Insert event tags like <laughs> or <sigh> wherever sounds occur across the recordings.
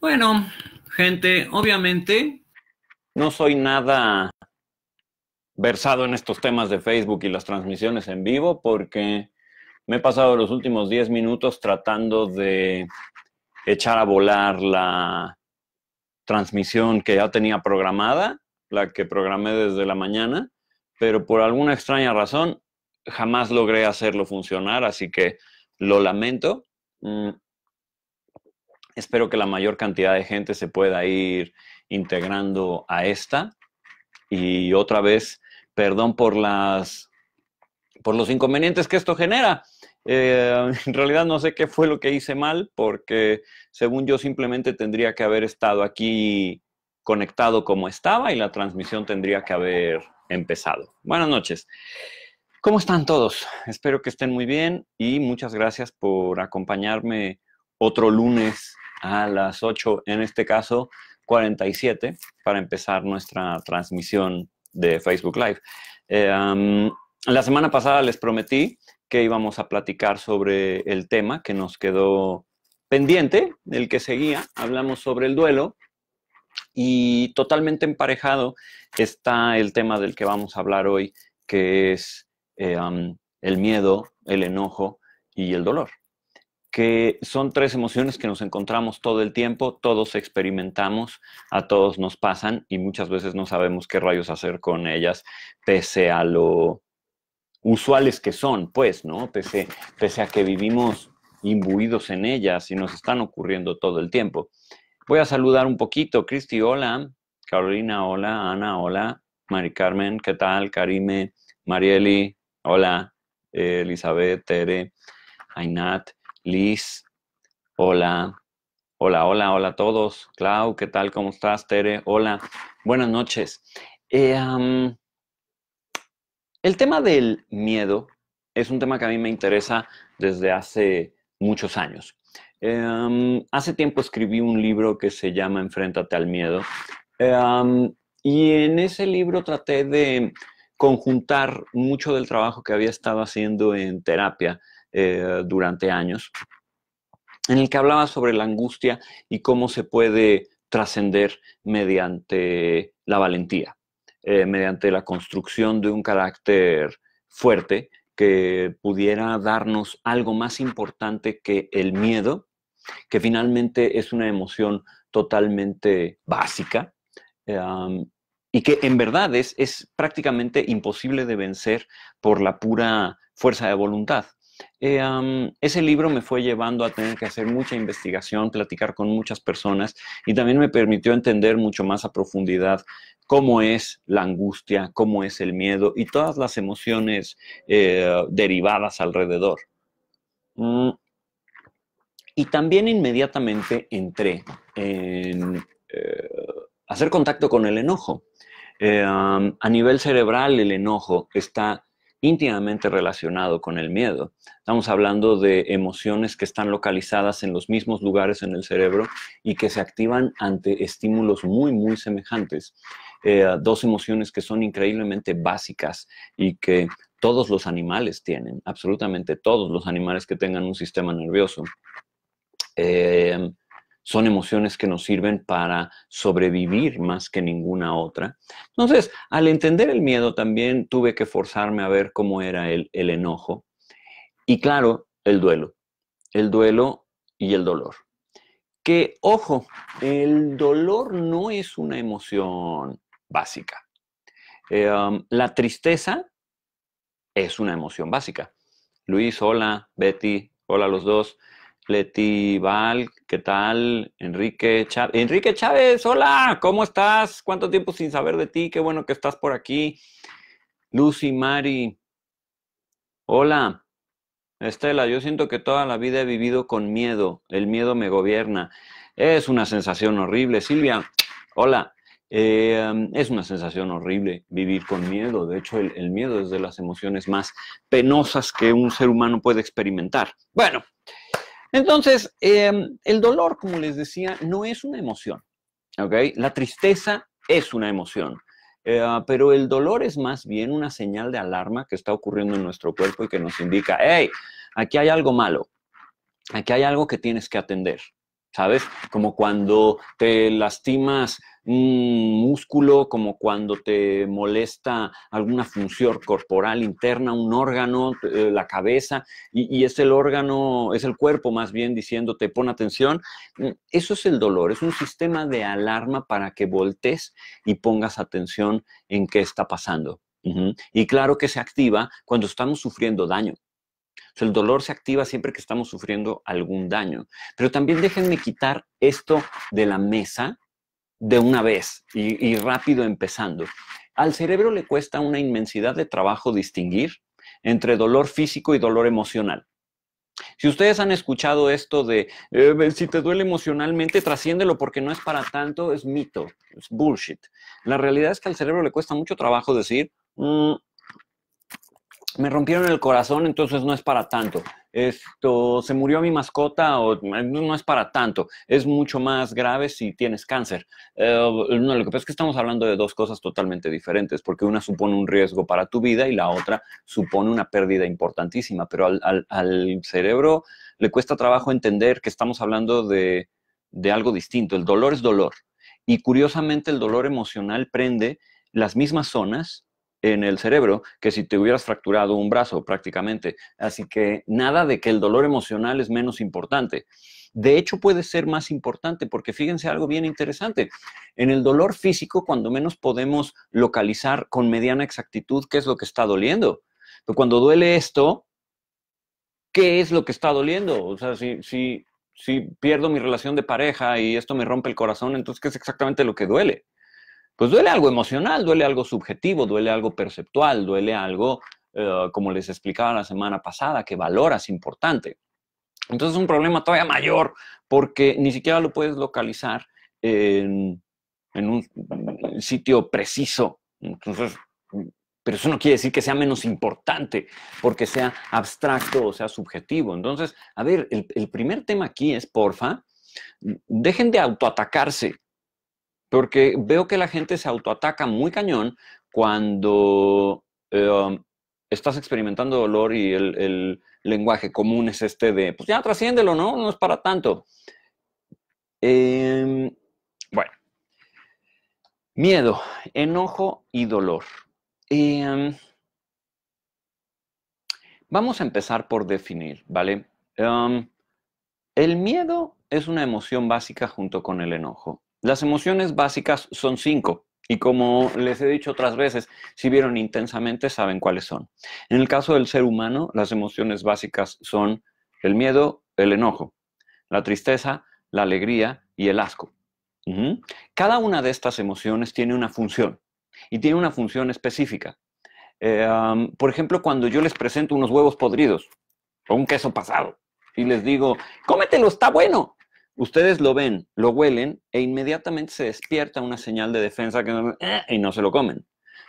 Bueno, gente, obviamente. No soy nada versado en estos temas de Facebook y las transmisiones en vivo porque me he pasado los últimos 10 minutos tratando de echar a volar la transmisión que ya tenía programada, la que programé desde la mañana, pero por alguna extraña razón jamás logré hacerlo funcionar, así que lo lamento. Mm, Espero que la mayor cantidad de gente se pueda ir integrando a esta. Y otra vez, perdón por las por los inconvenientes que esto genera. Eh, en realidad no sé qué fue lo que hice mal, porque según yo simplemente tendría que haber estado aquí conectado como estaba y la transmisión tendría que haber empezado. Buenas noches. ¿Cómo están todos? Espero que estén muy bien y muchas gracias por acompañarme otro lunes a las 8, en este caso 47, para empezar nuestra transmisión de Facebook Live. Eh, la semana pasada les prometí que íbamos a platicar sobre el tema que nos quedó pendiente, el que seguía. Hablamos sobre el duelo y totalmente emparejado está el tema del que vamos a hablar hoy, que es eh, el miedo, el enojo y el dolor que son tres emociones que nos encontramos todo el tiempo, todos experimentamos, a todos nos pasan y muchas veces no sabemos qué rayos hacer con ellas, pese a lo usuales que son, pues, ¿no? Pese, pese a que vivimos imbuidos en ellas y nos están ocurriendo todo el tiempo. Voy a saludar un poquito. Cristi, hola. Carolina, hola. Ana, hola. Mari Carmen, ¿qué tal? Karime, Marieli, hola. Elizabeth, Tere, Ainat. Liz, hola, hola, hola, hola a todos. Clau, ¿qué tal? ¿Cómo estás? Tere, hola, buenas noches. Eh, el tema del miedo es un tema que a mí me interesa desde hace muchos años. Eh, hace tiempo escribí un libro que se llama Enfréntate al miedo. Eh, y en ese libro traté de conjuntar mucho del trabajo que había estado haciendo en terapia eh, durante años, en el que hablaba sobre la angustia y cómo se puede trascender mediante la valentía, eh, mediante la construcción de un carácter fuerte que pudiera darnos algo más importante que el miedo, que finalmente es una emoción totalmente básica em, y que en verdad es prácticamente imposible de vencer por la pura fuerza de voluntad. Eh, ese libro me fue llevando a tener que hacer mucha investigación, platicar con muchas personas y también me permitió entender mucho más a profundidad cómo es la angustia, cómo es el miedo y todas las emociones eh, derivadas alrededor. Mm, y también inmediatamente entré en eh, hacer contacto con el enojo. a nivel cerebral, el enojo está íntimamente relacionado con el miedo. Estamos hablando de emociones que están localizadas en los mismos lugares en el cerebro y que se activan ante estímulos muy, muy semejantes. Eh, dos emociones que son increíblemente básicas y que todos los animales tienen, absolutamente todos los animales que tengan un sistema nervioso. Eh, son emociones que nos sirven para sobrevivir más que ninguna otra. Entonces, al entender el miedo, también tuve que forzarme a ver cómo era el, enojo. Y claro, el duelo. El duelo y el dolor. Que, ojo, el dolor no es una emoción básica. Eh, um, la tristeza es una emoción básica. Luis, hola, Betty, hola a los dos. Leti ¿qué tal? Enrique Chávez. Enrique Chávez, hola, ¿cómo estás? ¿Cuánto tiempo sin saber de ti? Qué bueno que estás por aquí. Lucy Mari, hola. Estela, yo siento que toda la vida he vivido con miedo. El miedo me gobierna. Es una sensación horrible. Silvia, hola. Em, es una sensación horrible vivir con miedo. De hecho, el miedo es de las emociones más penosas que un ser humano puede experimentar. Bueno, entonces, em, el dolor, como les decía, no es una emoción. ¿okay? La tristeza es una emoción. Eh, pero el dolor es más bien una señal de alarma que está ocurriendo en nuestro cuerpo y que nos indica, hey, aquí hay algo malo, aquí hay algo que tienes que atender, ¿sabes? Como cuando te lastimas un músculo, como cuando te molesta alguna función corporal interna, un órgano, eh, la cabeza, y, es el órgano, es el cuerpo más bien diciéndote, pon atención. Mm, eso es el dolor, es un sistema de alarma para que voltees y pongas atención en qué está pasando. Y claro que se activa cuando estamos sufriendo daño. el dolor se activa siempre que estamos sufriendo algún daño. Pero también déjenme quitar esto de la mesa de una vez y, rápido empezando. Al cerebro le cuesta una inmensidad de trabajo distinguir entre dolor físico y dolor emocional. Si ustedes han escuchado esto de eh, si te duele emocionalmente, trasciéndelo porque no es para tanto, es mito, es bullshit. La realidad es que al cerebro le cuesta mucho trabajo decir, mm, me rompieron el corazón, entonces no es para tanto. Esto, se murió a mi mascota, o, no es para tanto. Es mucho más grave si tienes cáncer. Eh, lo que pasa es que estamos hablando de dos cosas totalmente diferentes, porque una supone un riesgo para tu vida y la otra supone una pérdida importantísima, pero al, cerebro le cuesta trabajo entender que estamos hablando de algo distinto. El dolor es dolor. Y curiosamente el dolor emocional prende las mismas zonas en el cerebro que si te hubieras fracturado un brazo prácticamente. Así que nada de que el dolor emocional es menos importante. De hecho, puede ser más importante porque fíjense algo bien interesante. En el dolor físico, cuando menos podemos localizar con mediana exactitud qué es lo que está doliendo. Pero cuando duele esto, ¿qué es lo que está doliendo? O sea, si, si pierdo mi relación de pareja y esto me rompe el corazón, entonces, ¿qué es exactamente lo que duele? pues duele algo emocional, duele algo subjetivo, duele algo perceptual, duele algo, eh, como les explicaba la semana pasada, que valoras importante. Entonces es un problema todavía mayor porque ni siquiera lo puedes localizar en, un sitio preciso. Entonces, pero eso no quiere decir que sea menos importante porque sea abstracto o sea subjetivo. Entonces, a ver, el, el primer tema aquí es, porfa, dejen de autoatacarse porque veo que la gente se autoataca muy cañón cuando em, estás experimentando dolor y el, lenguaje común es este de, pues ya trasciéndelo, ¿no? No es para tanto. Em, bueno, miedo, enojo y dolor. Em, vamos a empezar por definir, ¿vale? el miedo es una emoción básica junto con el enojo. Las emociones básicas son cinco y como les he dicho otras veces, si vieron intensamente saben cuáles son. En el caso del ser humano, las emociones básicas son el miedo, el enojo, la tristeza, la alegría y el asco. Cada una de estas emociones tiene una función y tiene una función específica. Eh, por ejemplo, cuando yo les presento unos huevos podridos o un queso pasado y les digo, cómetelo, está bueno. Ustedes lo ven, lo huelen e inmediatamente se despierta una señal de defensa que eh, y no se lo comen.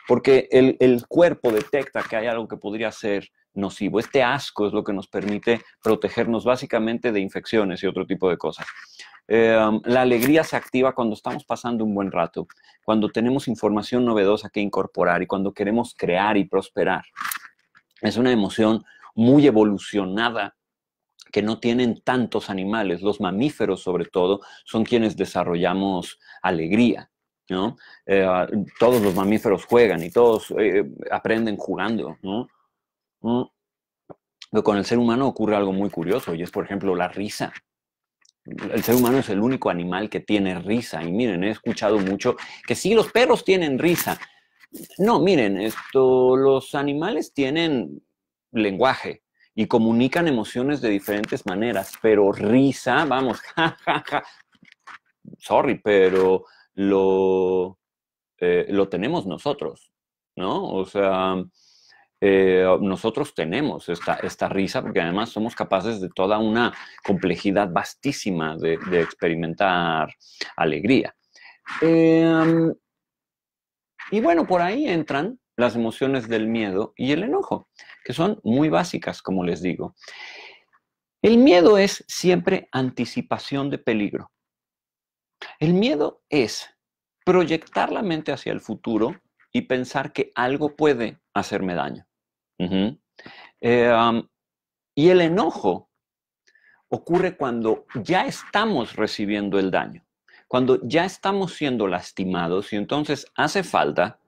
Porque el, cuerpo detecta que hay algo que podría ser nocivo. Este asco es lo que nos permite protegernos básicamente de infecciones y otro tipo de cosas. Em, la alegría se activa cuando estamos pasando un buen rato, cuando tenemos información novedosa que incorporar y cuando queremos crear y prosperar. Es una emoción muy evolucionada que no tienen tantos animales, los mamíferos sobre todo, son quienes desarrollamos alegría. ¿no? Eh, ah, todos los mamíferos juegan y todos eh, aprenden jugando. ¿no? Mm. Pero con el ser humano ocurre algo muy curioso y es, por ejemplo, la risa. El ser humano es el único animal que tiene risa. Y miren, he escuchado mucho que sí, los perros tienen risa. No, miren, esto, los animales tienen lenguaje, y comunican emociones de diferentes maneras, pero risa, vamos, <laughs> ja, Sorry, pero lo, eh, lo tenemos nosotros, ¿no? O sea, eh, nosotros tenemos esta, esta risa, porque además somos capaces de toda una complejidad vastísima de, experimentar alegría. Em, y bueno, por ahí entran las emociones del miedo y el enojo, que son muy básicas, como les digo. El miedo es siempre anticipación de peligro. El miedo es proyectar la mente hacia el futuro y pensar que algo puede hacerme daño. Eh, y el enojo ocurre cuando ya estamos recibiendo el daño, cuando ya estamos siendo lastimados y entonces hace falta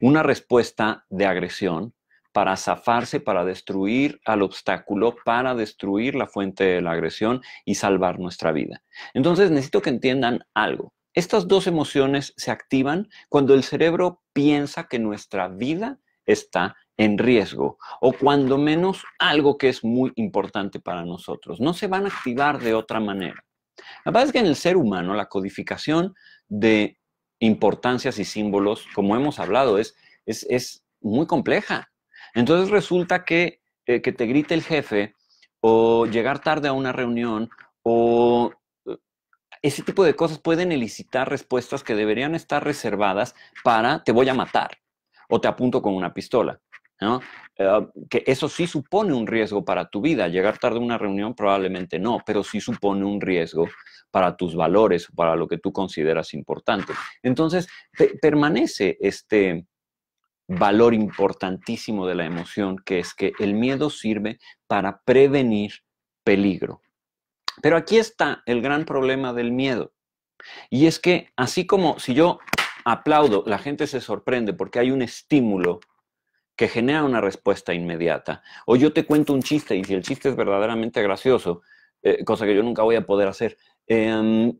una respuesta de agresión para zafarse, para destruir al obstáculo, para destruir la fuente de la agresión y salvar nuestra vida. Entonces necesito que entiendan algo. Estas dos emociones se activan cuando el cerebro piensa que nuestra vida está en riesgo o cuando menos algo que es muy importante para nosotros. No se van a activar de otra manera. La verdad es que en el ser humano la codificación de importancias y símbolos, como hemos hablado, es, es, muy compleja. Entonces resulta que, eh, que te grite el jefe o llegar tarde a una reunión o eh, ese tipo de cosas pueden elicitar respuestas que deberían estar reservadas para te voy a matar o te apunto con una pistola. ¿no? Ah, que eso sí supone un riesgo para tu vida. Llegar tarde a una reunión probablemente no, pero sí supone un riesgo para tus valores, para lo que tú consideras importante. Entonces, permanece este valor importantísimo de la emoción, que es que el miedo sirve para prevenir peligro. Pero aquí está el gran problema del miedo. Y es que así como si yo aplaudo, la gente se sorprende porque hay un estímulo que genera una respuesta inmediata. O yo te cuento un chiste y si el chiste es verdaderamente gracioso, eh, cosa que yo nunca voy a poder hacer, em,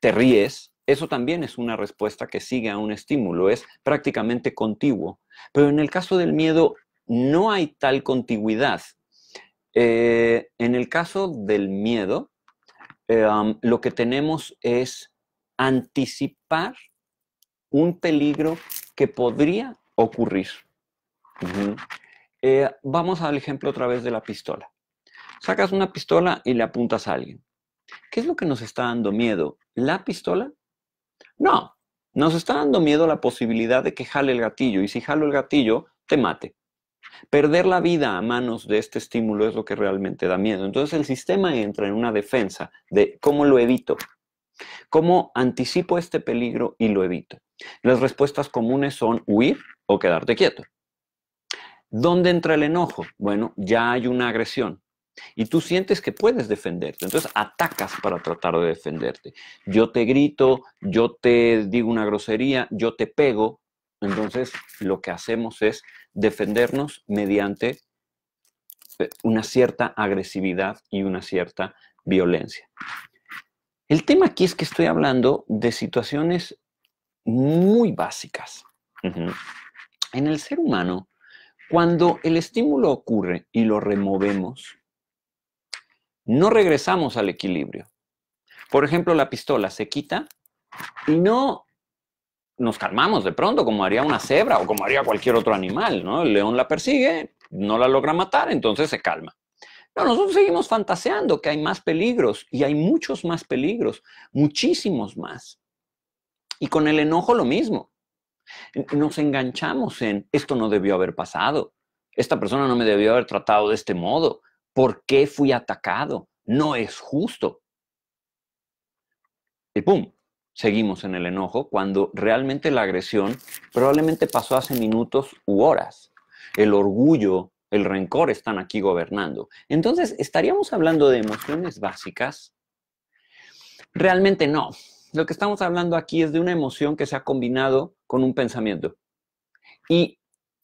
te ríes. Eso también es una respuesta que sigue a un estímulo, es prácticamente contiguo. Pero en el caso del miedo no hay tal contigüidad. Eh, en el caso del miedo, em, lo que tenemos es anticipar un peligro que podría ocurrir. Eh, vamos al ejemplo otra vez de la pistola. Sacas una pistola y le apuntas a alguien. ¿Qué es lo que nos está dando miedo? ¿La pistola? No, nos está dando miedo la posibilidad de que jale el gatillo y si jalo el gatillo, te mate. Perder la vida a manos de este estímulo es lo que realmente da miedo. Entonces el sistema entra en una defensa de cómo lo evito, cómo anticipo este peligro y lo evito. Las respuestas comunes son huir o quedarte quieto. ¿Dónde entra el enojo? Bueno, ya hay una agresión. Y tú sientes que puedes defenderte, entonces atacas para tratar de defenderte. Yo te grito, yo te digo una grosería, yo te pego, entonces lo que hacemos es defendernos mediante eh, una cierta agresividad y una cierta violencia. El tema aquí es que estoy hablando de situaciones muy básicas. En el ser humano cuando el estímulo ocurre y lo removemos, no regresamos al equilibrio. Por ejemplo, la pistola se quita y no nos calmamos de pronto, como haría una cebra o como haría cualquier otro animal, ¿no? El león la persigue, no la logra matar, entonces se calma. No, nosotros seguimos fantaseando que hay más peligros y hay muchos más peligros, muchísimos más. Y con el enojo lo mismo. Nos enganchamos en esto no debió haber pasado, esta persona no me debió haber tratado de este modo, ¿por qué fui atacado? No es justo. Y pum, seguimos en el enojo cuando realmente la agresión probablemente pasó hace minutos u horas. El orgullo, el rencor están aquí gobernando. Entonces, ¿estaríamos hablando de emociones básicas? Realmente no. Lo que estamos hablando aquí es de una emoción que se ha combinado con un pensamiento. Y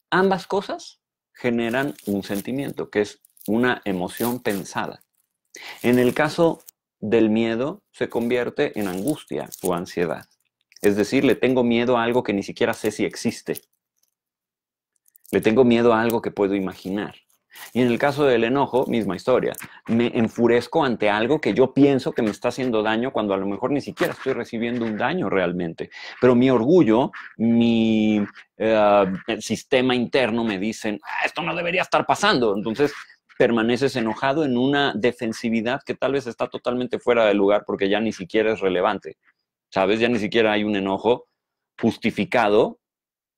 ambas cosas generan un sentimiento, que es una emoción pensada. En el caso del miedo, se convierte en angustia o ansiedad. Es decir, le tengo miedo a algo que ni siquiera sé si existe. Le tengo miedo a algo que puedo imaginar. Y en el caso del enojo, misma historia. Me enfurezco ante algo que yo pienso que me está haciendo daño cuando a lo mejor ni siquiera estoy recibiendo un daño realmente. Pero mi orgullo, mi eh, sistema interno me dicen, ah, esto no debería estar pasando. Entonces permaneces enojado en una defensividad que tal vez está totalmente fuera de lugar porque ya ni siquiera es relevante. ¿Sabes? Ya ni siquiera hay un enojo justificado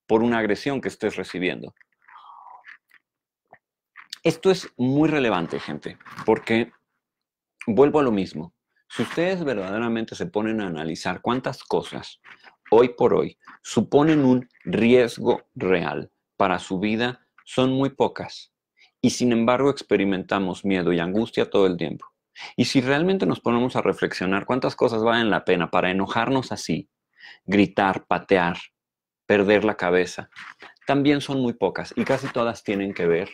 por una agresión que estés recibiendo. Esto es muy relevante, gente, porque vuelvo a lo mismo. Si ustedes verdaderamente se ponen a analizar cuántas cosas hoy por hoy suponen un riesgo real para su vida, son muy pocas. Y sin embargo experimentamos miedo y angustia todo el tiempo. Y si realmente nos ponemos a reflexionar cuántas cosas valen la pena para enojarnos así, gritar, patear, perder la cabeza, también son muy pocas y casi todas tienen que ver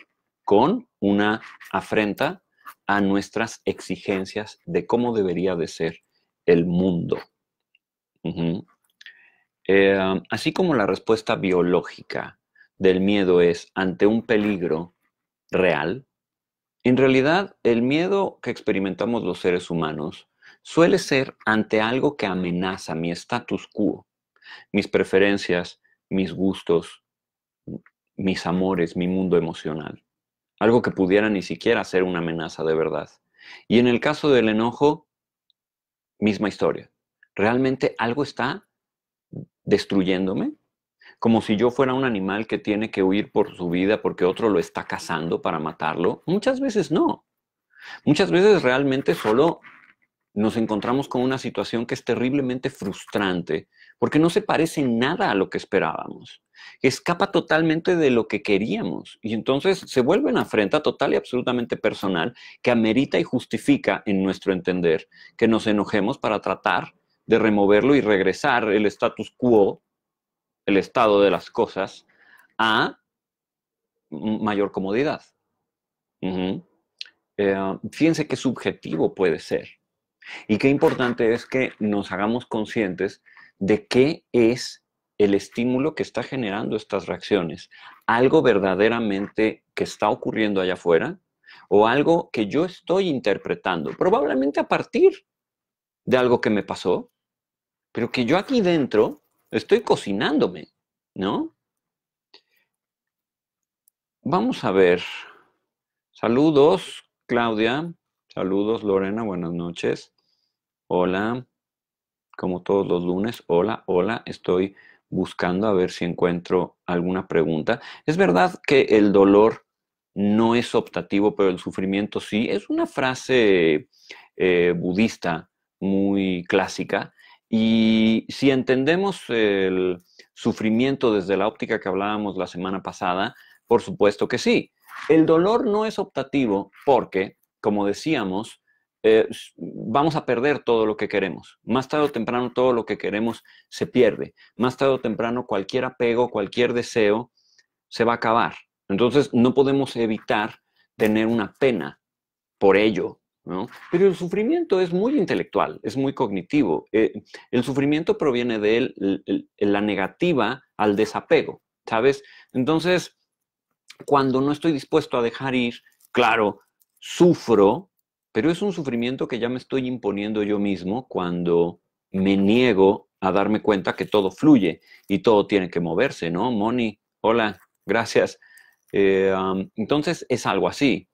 con una afrenta a nuestras exigencias de cómo debería de ser el mundo. Eh, así como la respuesta biológica del miedo es ante un peligro real, en realidad el miedo que experimentamos los seres humanos suele ser ante algo que amenaza mi status quo, mis preferencias, mis gustos, mis amores, mi mundo emocional algo que pudiera ni siquiera ser una amenaza de verdad. Y en el caso del enojo, misma historia. Realmente algo está destruyéndome, como si yo fuera un animal que tiene que huir por su vida porque otro lo está cazando para matarlo. Muchas veces no. Muchas veces realmente solo nos encontramos con una situación que es terriblemente frustrante porque no se parece nada a lo que esperábamos. Escapa totalmente de lo que queríamos y entonces se vuelve una afrenta total y absolutamente personal que amerita y justifica en nuestro entender que nos enojemos para tratar de removerlo y regresar el status quo, el estado de las cosas, a mayor comodidad. Eh, fíjense qué subjetivo puede ser. Y qué importante es que nos hagamos conscientes de qué es el estímulo que está generando estas reacciones. Algo verdaderamente que está ocurriendo allá afuera o algo que yo estoy interpretando, probablemente a partir de algo que me pasó, pero que yo aquí dentro estoy cocinándome, ¿no? Vamos a ver. Saludos, Claudia. Saludos, Lorena. Buenas noches. Hola como todos los lunes. Hola, hola, estoy buscando a ver si encuentro alguna pregunta. Es verdad que el dolor no es optativo, pero el sufrimiento sí. Es una frase eh, budista muy clásica. Y si entendemos el sufrimiento desde la óptica que hablábamos la semana pasada, por supuesto que sí. El dolor no es optativo porque, como decíamos, eh, vamos a perder todo lo que queremos. Más tarde o temprano todo lo que queremos se pierde. Más tarde o temprano cualquier apego, cualquier deseo se va a acabar. Entonces no podemos evitar tener una pena por ello. Pero el sufrimiento es muy intelectual, es muy cognitivo. Eh, el sufrimiento proviene de la negativa al desapego, ¿sabes? Entonces, cuando no estoy dispuesto a dejar ir, claro, sufro, pero es un sufrimiento que ya me estoy imponiendo yo mismo cuando me niego a darme cuenta que todo fluye y todo tiene que moverse, ¿no? Moni, hola, gracias. Eh, entonces es algo así.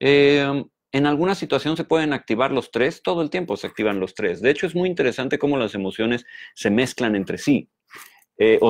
Em, en alguna situación se pueden activar los tres, todo el tiempo se activan los tres. De hecho, es muy interesante cómo las emociones se mezclan entre sí. Eh,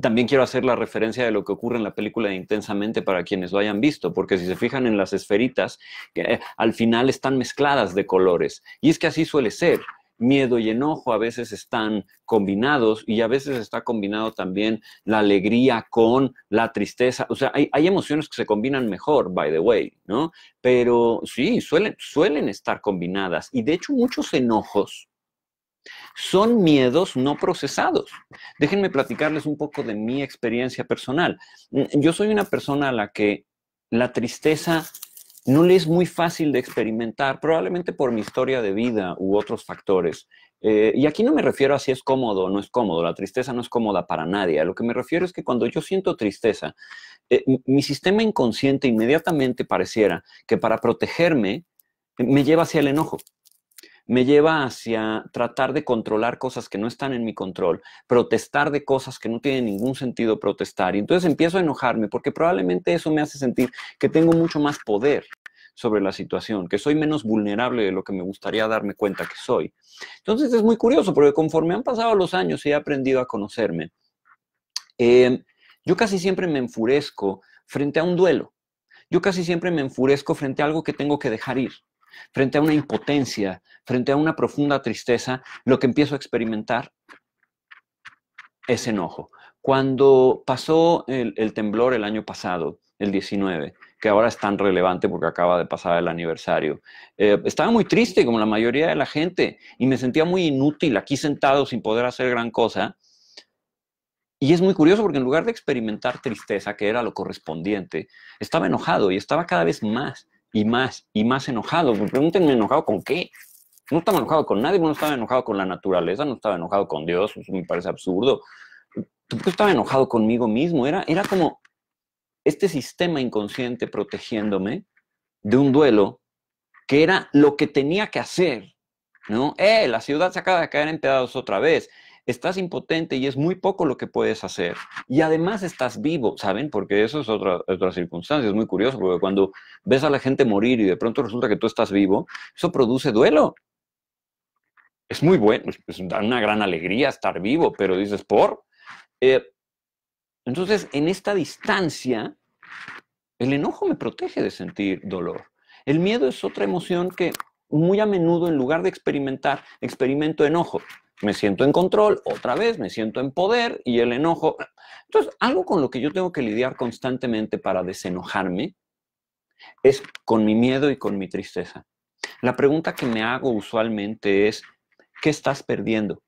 también quiero hacer la referencia de lo que ocurre en la película de Intensamente para quienes lo hayan visto, porque si se fijan en las esferitas, eh, al final están mezcladas de colores. Y es que así suele ser. Miedo y enojo a veces están combinados y a veces está combinado también la alegría con la tristeza. O sea, hay, emociones que se combinan mejor, by the way, ¿no? Pero sí, suelen, suelen estar combinadas. Y de hecho muchos enojos, son miedos no procesados. Déjenme platicarles un poco de mi experiencia personal. Mm, yo soy una persona a la que la tristeza no le es muy fácil de experimentar, probablemente por mi historia de vida u otros factores. Eh, y aquí no me refiero a si es cómodo o no es cómodo, la tristeza no es cómoda para nadie. A lo que me refiero es que cuando yo siento tristeza, eh, mi sistema inconsciente inmediatamente pareciera que para protegerme eh, me lleva hacia el enojo me lleva hacia tratar de controlar cosas que no están en mi control, protestar de cosas que no tienen ningún sentido protestar. Y entonces empiezo a enojarme porque probablemente eso me hace sentir que tengo mucho más poder sobre la situación, que soy menos vulnerable de lo que me gustaría darme cuenta que soy. Entonces es muy curioso porque conforme han pasado los años y he aprendido a conocerme, em, yo casi siempre me enfurezco frente a un duelo. Yo casi siempre me enfurezco frente a algo que tengo que dejar ir frente a una impotencia, frente a una profunda tristeza, lo que empiezo a experimentar es enojo. Cuando pasó el, temblor el año pasado, el 19, que ahora es tan relevante porque acaba de pasar el aniversario, eh, estaba muy triste como la mayoría de la gente y me sentía muy inútil aquí sentado sin poder hacer gran cosa. Y es muy curioso porque en lugar de experimentar tristeza, que era lo correspondiente, estaba enojado y estaba cada vez más y más y más enojado. Pues, pregúntenme enojado con qué. No estaba enojado con nadie, no estaba enojado con la naturaleza, no estaba enojado con Dios, eso me parece absurdo. Tampoco estaba enojado conmigo mismo, era, era como este sistema inconsciente protegiéndome de un duelo que era lo que tenía que hacer, ¿no? ¡Eh! La ciudad se acaba de caer en pedazos otra vez estás impotente y es muy poco lo que puedes hacer. Y además estás vivo, ¿saben? Porque eso es otra, otra circunstancia, es muy curioso, porque cuando ves a la gente morir y de pronto resulta que tú estás vivo, eso produce duelo. Es muy bueno, es, pues, pues, da una gran alegría estar vivo, pero dices, ¿por? Eh, entonces, en esta distancia, el enojo me protege de sentir dolor. El miedo es otra emoción que muy a menudo, en lugar de experimentar, experimento enojo me siento en control, otra vez me siento en poder y el enojo. Entonces, algo con lo que yo tengo que lidiar constantemente para desenojarme es con mi miedo y con mi tristeza. La pregunta que me hago usualmente es, ¿qué estás perdiendo?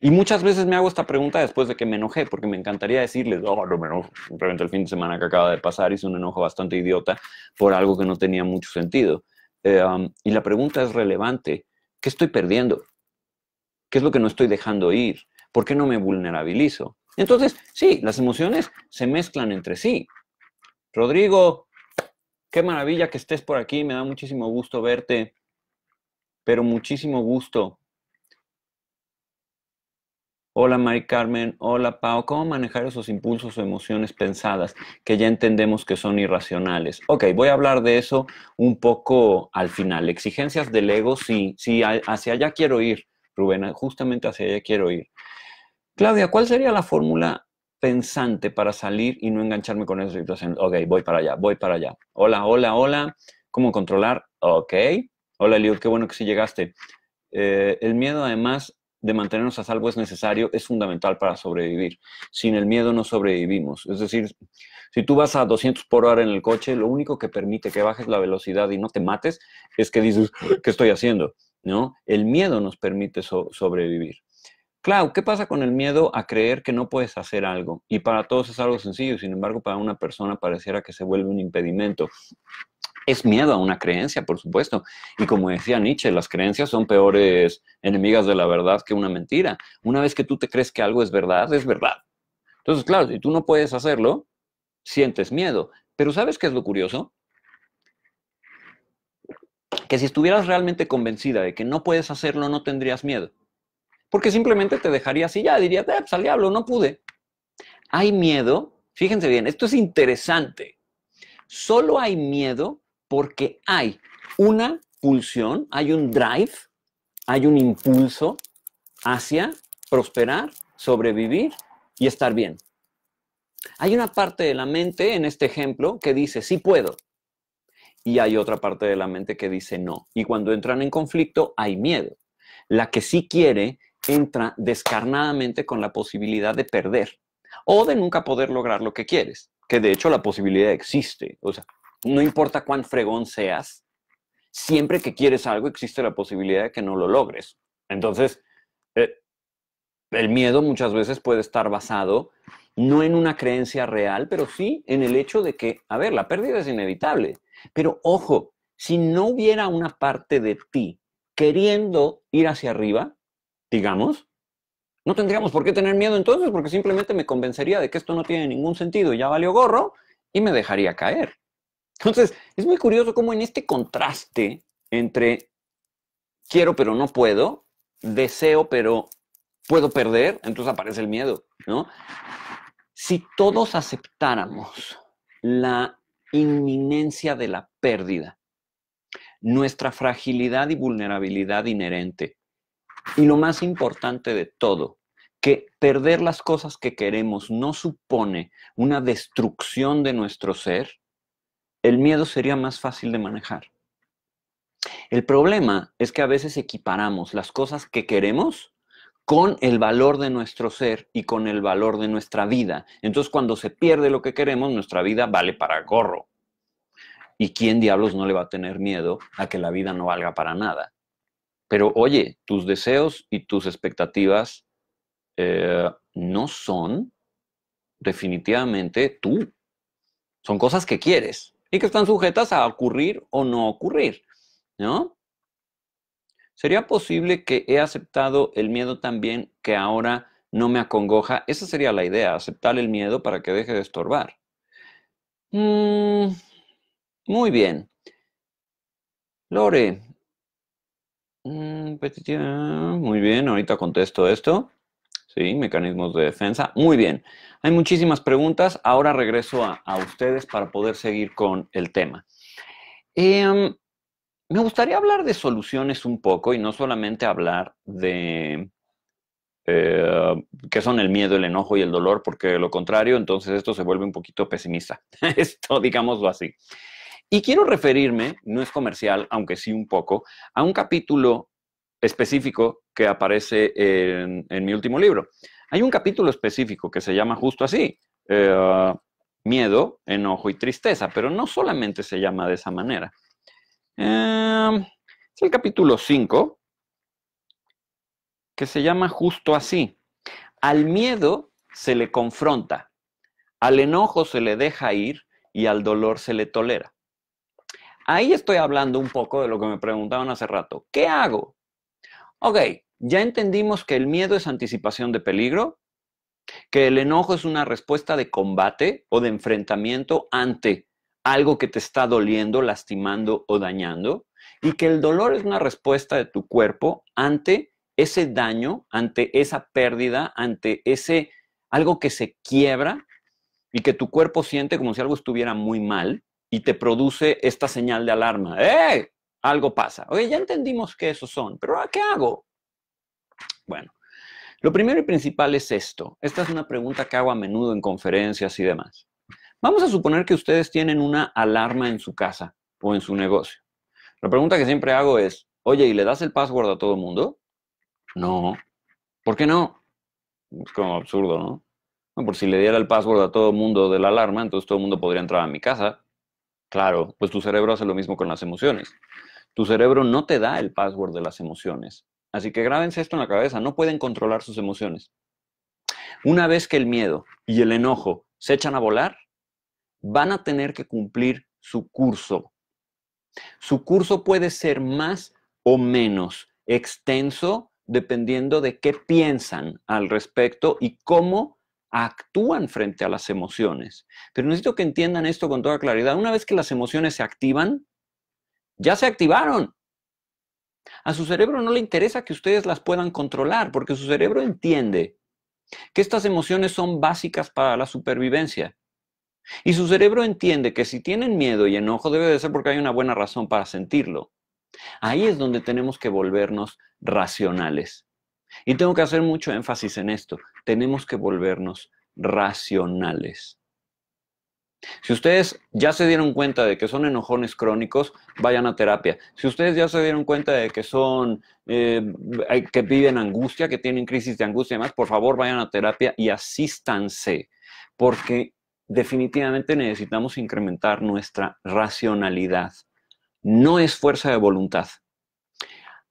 Y muchas veces me hago esta pregunta después de que me enojé, porque me encantaría decirles, oh, no me enojo, simplemente el fin de semana que acaba de pasar hice un enojo bastante idiota por algo que no tenía mucho sentido. Eh, um, y la pregunta es relevante, ¿qué estoy perdiendo? ¿Qué es lo que no estoy dejando ir? ¿Por qué no me vulnerabilizo? Entonces, sí, las emociones se mezclan entre sí. Rodrigo, qué maravilla que estés por aquí, me da muchísimo gusto verte, pero muchísimo gusto. Hola Mari Carmen, hola Pau, ¿cómo manejar esos impulsos o emociones pensadas que ya entendemos que son irracionales? Ok, voy a hablar de eso un poco al final. Exigencias del ego, sí, sí, hacia allá quiero ir Rubén, justamente hacia allá quiero ir. Claudia, ¿cuál sería la fórmula pensante para salir y no engancharme con esa situación? Ok, voy para allá, voy para allá. Hola, hola, hola. ¿Cómo controlar? Ok. Hola, Lior, qué bueno que sí llegaste. Eh, el miedo, además de mantenernos a salvo, es necesario, es fundamental para sobrevivir. Sin el miedo no sobrevivimos. Es decir, si tú vas a 200 por hora en el coche, lo único que permite que bajes la velocidad y no te mates es que dices, que estoy haciendo? ¿no? El miedo nos permite sobrevivir. Claro, ¿qué pasa con el miedo a creer que no puedes hacer algo? Y para todos es algo sencillo, sin embargo, para una persona pareciera que se vuelve un impedimento. Es miedo a una creencia, por supuesto. Y como decía Nietzsche, las creencias son peores enemigas de la verdad que una mentira. Una vez que tú te crees que algo es verdad, es verdad. Entonces, claro, si tú no puedes hacerlo, sientes miedo. Pero ¿sabes qué es lo curioso? que si estuvieras realmente convencida de que no puedes hacerlo, no tendrías miedo. Porque simplemente te dejarías y ya dirías, salí eh, pues diablo, no pude. Hay miedo, fíjense bien, esto es interesante. Solo hay miedo porque hay una pulsión, hay un drive, hay un impulso hacia prosperar, sobrevivir y estar bien. Hay una parte de la mente en este ejemplo que dice, sí puedo, y hay otra parte de la mente que dice no. Y cuando entran en conflicto hay miedo. La que sí quiere entra descarnadamente con la posibilidad de perder o de nunca poder lograr lo que quieres, que de hecho la posibilidad existe. O sea, no importa cuán fregón seas, siempre que quieres algo existe la posibilidad de que no lo logres. Entonces, eh, el miedo muchas veces puede estar basado no en una creencia real, pero sí en el hecho de que, a ver, la pérdida es inevitable. Pero ojo, si no hubiera una parte de ti queriendo ir hacia arriba, digamos, no tendríamos por qué tener miedo entonces, porque simplemente me convencería de que esto no tiene ningún sentido y ya valió gorro y me dejaría caer. Entonces, es muy curioso cómo en este contraste entre quiero pero no puedo, deseo pero puedo perder, entonces aparece el miedo, ¿no? Si todos aceptáramos la inminencia de la pérdida, nuestra fragilidad y vulnerabilidad inherente. Y lo más importante de todo, que perder las cosas que queremos no supone una destrucción de nuestro ser, el miedo sería más fácil de manejar. El problema es que a veces equiparamos las cosas que queremos con el valor de nuestro ser y con el valor de nuestra vida. Entonces, cuando se pierde lo que queremos, nuestra vida vale para gorro. ¿Y quién diablos no le va a tener miedo a que la vida no valga para nada? Pero oye, tus deseos y tus expectativas eh, no son definitivamente tú. Son cosas que quieres y que están sujetas a ocurrir o no ocurrir, ¿no? ¿Sería posible que he aceptado el miedo también que ahora no me acongoja? Esa sería la idea, aceptar el miedo para que deje de estorbar. Mm, muy bien. Lore. Mm, muy bien, ahorita contesto esto. Sí, mecanismos de defensa. Muy bien. Hay muchísimas preguntas. Ahora regreso a, a ustedes para poder seguir con el tema. Em, me gustaría hablar de soluciones un poco y no solamente hablar de eh, qué son el miedo, el enojo y el dolor, porque lo contrario, entonces esto se vuelve un poquito pesimista. <laughs> esto, digámoslo así. Y quiero referirme, no es comercial, aunque sí un poco, a un capítulo específico que aparece en, mi último libro. Hay un capítulo específico que se llama justo así, eh, miedo, enojo y tristeza, pero no solamente se llama de esa manera. Em, es el capítulo 5, que se llama justo así. Al miedo se le confronta, al enojo se le deja ir y al dolor se le tolera. Ahí estoy hablando un poco de lo que me preguntaban hace rato. ¿Qué hago? Ok, ya entendimos que el miedo es anticipación de peligro, que el enojo es una respuesta de combate o de enfrentamiento ante algo que te está doliendo, lastimando o dañando, y que el dolor es una respuesta de tu cuerpo ante ese daño, ante esa pérdida, ante ese algo que se quiebra y que tu cuerpo siente como si algo estuviera muy mal y te produce esta señal de alarma. ¡Eh! Algo pasa. Oye, ya entendimos que esos son, pero ¿a ¿ah, qué hago? Bueno, lo primero y principal es esto. Esta es una pregunta que hago a menudo en conferencias y demás. Vamos a suponer que ustedes tienen una alarma en su casa o en su negocio. La pregunta que siempre hago es, oye, ¿y le das el password a todo el mundo? No. ¿Por qué no? Es como absurdo, ¿no? Bueno, por si le diera el password a todo el mundo de la alarma, entonces todo el mundo podría entrar a mi casa. Claro, pues tu cerebro hace lo mismo con las emociones. Tu cerebro no te da el password de las emociones. Así que grábense esto en la cabeza, no pueden controlar sus emociones. Una vez que el miedo y el enojo se echan a volar, van a tener que cumplir su curso. Su curso puede ser más o menos extenso dependiendo de qué piensan al respecto y cómo actúan frente a las emociones. Pero necesito que entiendan esto con toda claridad. Una vez que las emociones se activan, ya se activaron. A su cerebro no le interesa que ustedes las puedan controlar, porque su cerebro entiende que estas emociones son básicas para la supervivencia. Y su cerebro entiende que si tienen miedo y enojo debe de ser porque hay una buena razón para sentirlo. Ahí es donde tenemos que volvernos racionales. Y tengo que hacer mucho énfasis en esto. Tenemos que volvernos racionales. Si ustedes ya se dieron cuenta de que son enojones crónicos, vayan a terapia. Si ustedes ya se dieron cuenta de que son, eh, que viven angustia, que tienen crisis de angustia y demás, por favor vayan a terapia y asístanse, porque definitivamente necesitamos incrementar nuestra racionalidad. No es fuerza de voluntad.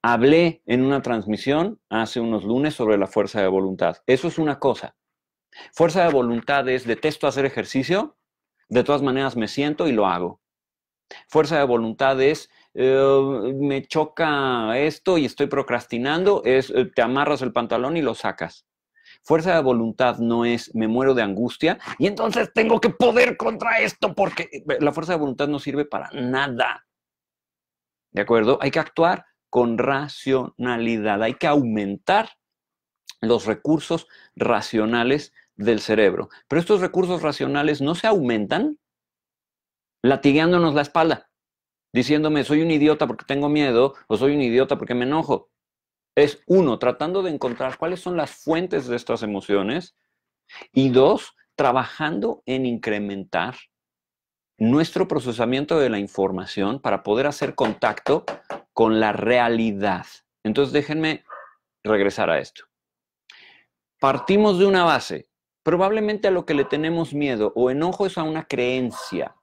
Hablé en una transmisión hace unos lunes sobre la fuerza de voluntad. Eso es una cosa. Fuerza de voluntad es detesto hacer ejercicio, de todas maneras me siento y lo hago. Fuerza de voluntad es eh, me choca esto y estoy procrastinando, es eh, te amarras el pantalón y lo sacas. Fuerza de voluntad no es me muero de angustia y entonces tengo que poder contra esto porque eh, la fuerza de voluntad no sirve para nada. ¿De acuerdo? Hay que actuar con racionalidad, hay que aumentar los recursos racionales del cerebro. Pero estos recursos racionales no se aumentan latigándonos la espalda, diciéndome soy un idiota porque tengo miedo o soy un idiota porque me enojo es uno, tratando de encontrar cuáles son las fuentes de estas emociones y dos, trabajando en incrementar nuestro procesamiento de la información para poder hacer contacto con la realidad. Entonces déjenme regresar a esto. Partimos de una base. Probablemente a lo que le tenemos miedo o enojo es a una creencia.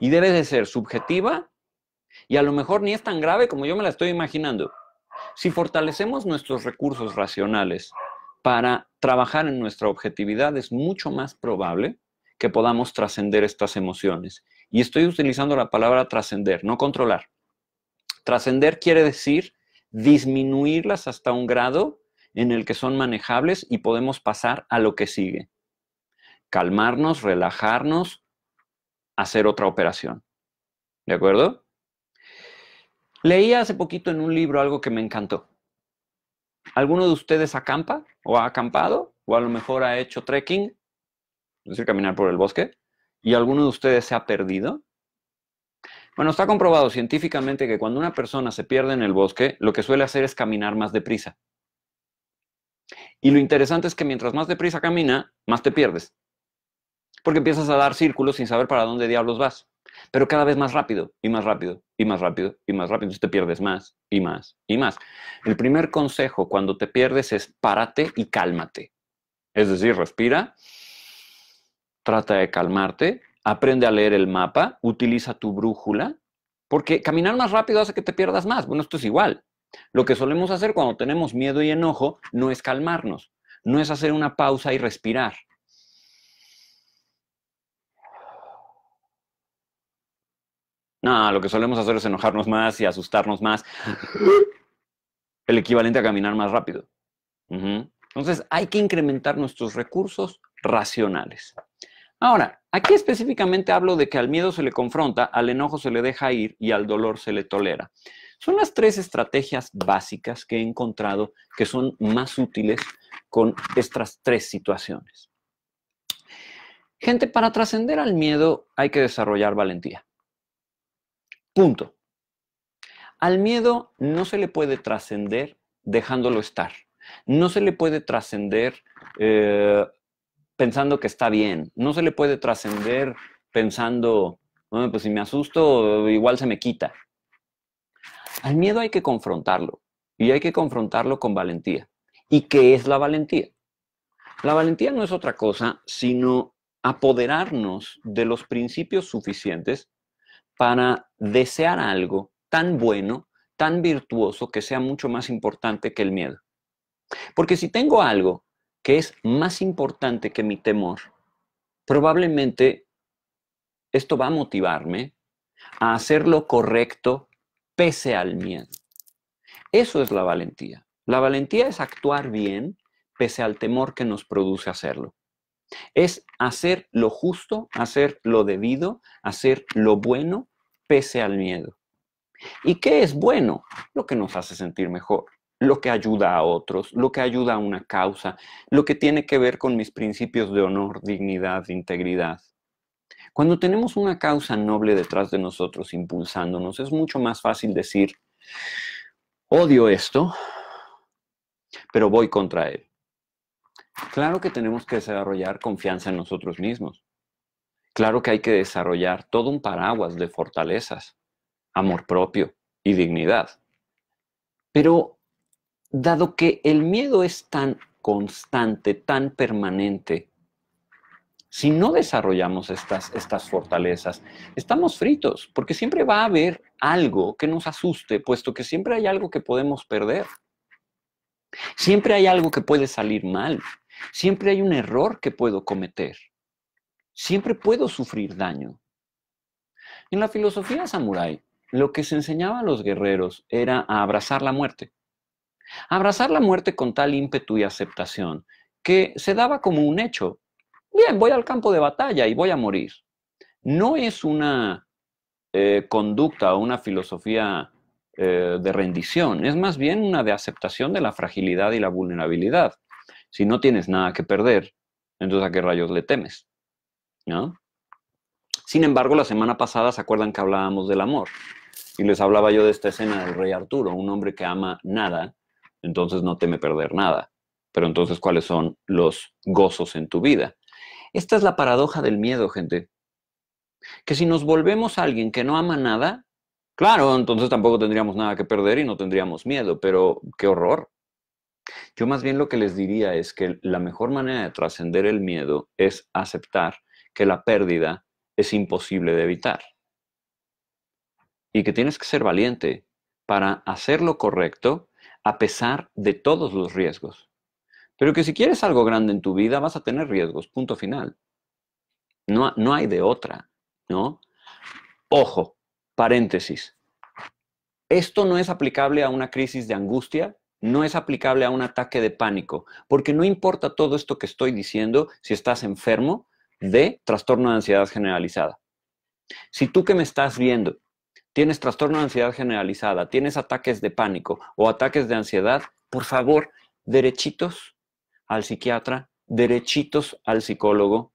Y debe de ser subjetiva y a lo mejor ni es tan grave como yo me la estoy imaginando. Si fortalecemos nuestros recursos racionales para trabajar en nuestra objetividad, es mucho más probable que podamos trascender estas emociones. Y estoy utilizando la palabra trascender, no controlar. Trascender quiere decir disminuirlas hasta un grado en el que son manejables y podemos pasar a lo que sigue. Calmarnos, relajarnos, hacer otra operación. ¿De acuerdo? Leí hace poquito en un libro algo que me encantó. ¿Alguno de ustedes acampa o ha acampado o a lo mejor ha hecho trekking, es decir, caminar por el bosque? ¿Y alguno de ustedes se ha perdido? Bueno, está comprobado científicamente que cuando una persona se pierde en el bosque, lo que suele hacer es caminar más deprisa. Y lo interesante es que mientras más deprisa camina, más te pierdes. Porque empiezas a dar círculos sin saber para dónde diablos vas pero cada vez más rápido y más rápido y más rápido y más rápido. Entonces te pierdes más y más y más. El primer consejo cuando te pierdes es párate y cálmate. Es decir, respira, trata de calmarte, aprende a leer el mapa, utiliza tu brújula, porque caminar más rápido hace que te pierdas más. Bueno, esto es igual. Lo que solemos hacer cuando tenemos miedo y enojo no es calmarnos, no es hacer una pausa y respirar, No, lo que solemos hacer es enojarnos más y asustarnos más. <laughs> El equivalente a caminar más rápido. Entonces, hay que incrementar nuestros recursos racionales. Ahora, aquí específicamente hablo de que al miedo se le confronta, al enojo se le deja ir y al dolor se le tolera. Son las tres estrategias básicas que he encontrado que son más útiles con estas tres situaciones. Gente, para trascender al miedo hay que desarrollar valentía. Punto. Al miedo no se le puede trascender dejándolo estar. No se le puede trascender eh, pensando que está bien. No se le puede trascender pensando, bueno, pues si me asusto, igual se me quita. Al miedo hay que confrontarlo y hay que confrontarlo con valentía. ¿Y qué es la valentía? La valentía no es otra cosa sino apoderarnos de los principios suficientes para desear algo tan bueno, tan virtuoso, que sea mucho más importante que el miedo. Porque si tengo algo que es más importante que mi temor, probablemente esto va a motivarme a hacer lo correcto pese al miedo. Eso es la valentía. La valentía es actuar bien pese al temor que nos produce hacerlo. Es hacer lo justo, hacer lo debido, hacer lo bueno, pese al miedo. ¿Y qué es bueno? Lo que nos hace sentir mejor, lo que ayuda a otros, lo que ayuda a una causa, lo que tiene que ver con mis principios de honor, dignidad, integridad. Cuando tenemos una causa noble detrás de nosotros impulsándonos, es mucho más fácil decir, odio esto, pero voy contra él. Claro que tenemos que desarrollar confianza en nosotros mismos. Claro que hay que desarrollar todo un paraguas de fortalezas, amor propio y dignidad. Pero dado que el miedo es tan constante, tan permanente, si no desarrollamos estas, estas fortalezas, estamos fritos, porque siempre va a haber algo que nos asuste, puesto que siempre hay algo que podemos perder. Siempre hay algo que puede salir mal. Siempre hay un error que puedo cometer. Siempre puedo sufrir daño. En la filosofía samurái, lo que se enseñaba a los guerreros era a abrazar la muerte. Abrazar la muerte con tal ímpetu y aceptación que se daba como un hecho. Bien, voy al campo de batalla y voy a morir. No es una eh, conducta o una filosofía eh, de rendición, es más bien una de aceptación de la fragilidad y la vulnerabilidad. Si no tienes nada que perder, entonces a qué rayos le temes, ¿no? Sin embargo, la semana pasada se acuerdan que hablábamos del amor y les hablaba yo de esta escena del rey Arturo, un hombre que ama nada, entonces no teme perder nada. Pero entonces, ¿cuáles son los gozos en tu vida? Esta es la paradoja del miedo, gente. Que si nos volvemos a alguien que no ama nada, claro, entonces tampoco tendríamos nada que perder y no tendríamos miedo, pero qué horror. Yo más bien lo que les diría es que la mejor manera de trascender el miedo es aceptar que la pérdida es imposible de evitar y que tienes que ser valiente para hacer lo correcto a pesar de todos los riesgos. Pero que si quieres algo grande en tu vida vas a tener riesgos, punto final. No, no hay de otra, ¿no? Ojo, paréntesis. Esto no es aplicable a una crisis de angustia no es aplicable a un ataque de pánico, porque no importa todo esto que estoy diciendo si estás enfermo de trastorno de ansiedad generalizada. Si tú que me estás viendo tienes trastorno de ansiedad generalizada, tienes ataques de pánico o ataques de ansiedad, por favor, derechitos al psiquiatra, derechitos al psicólogo.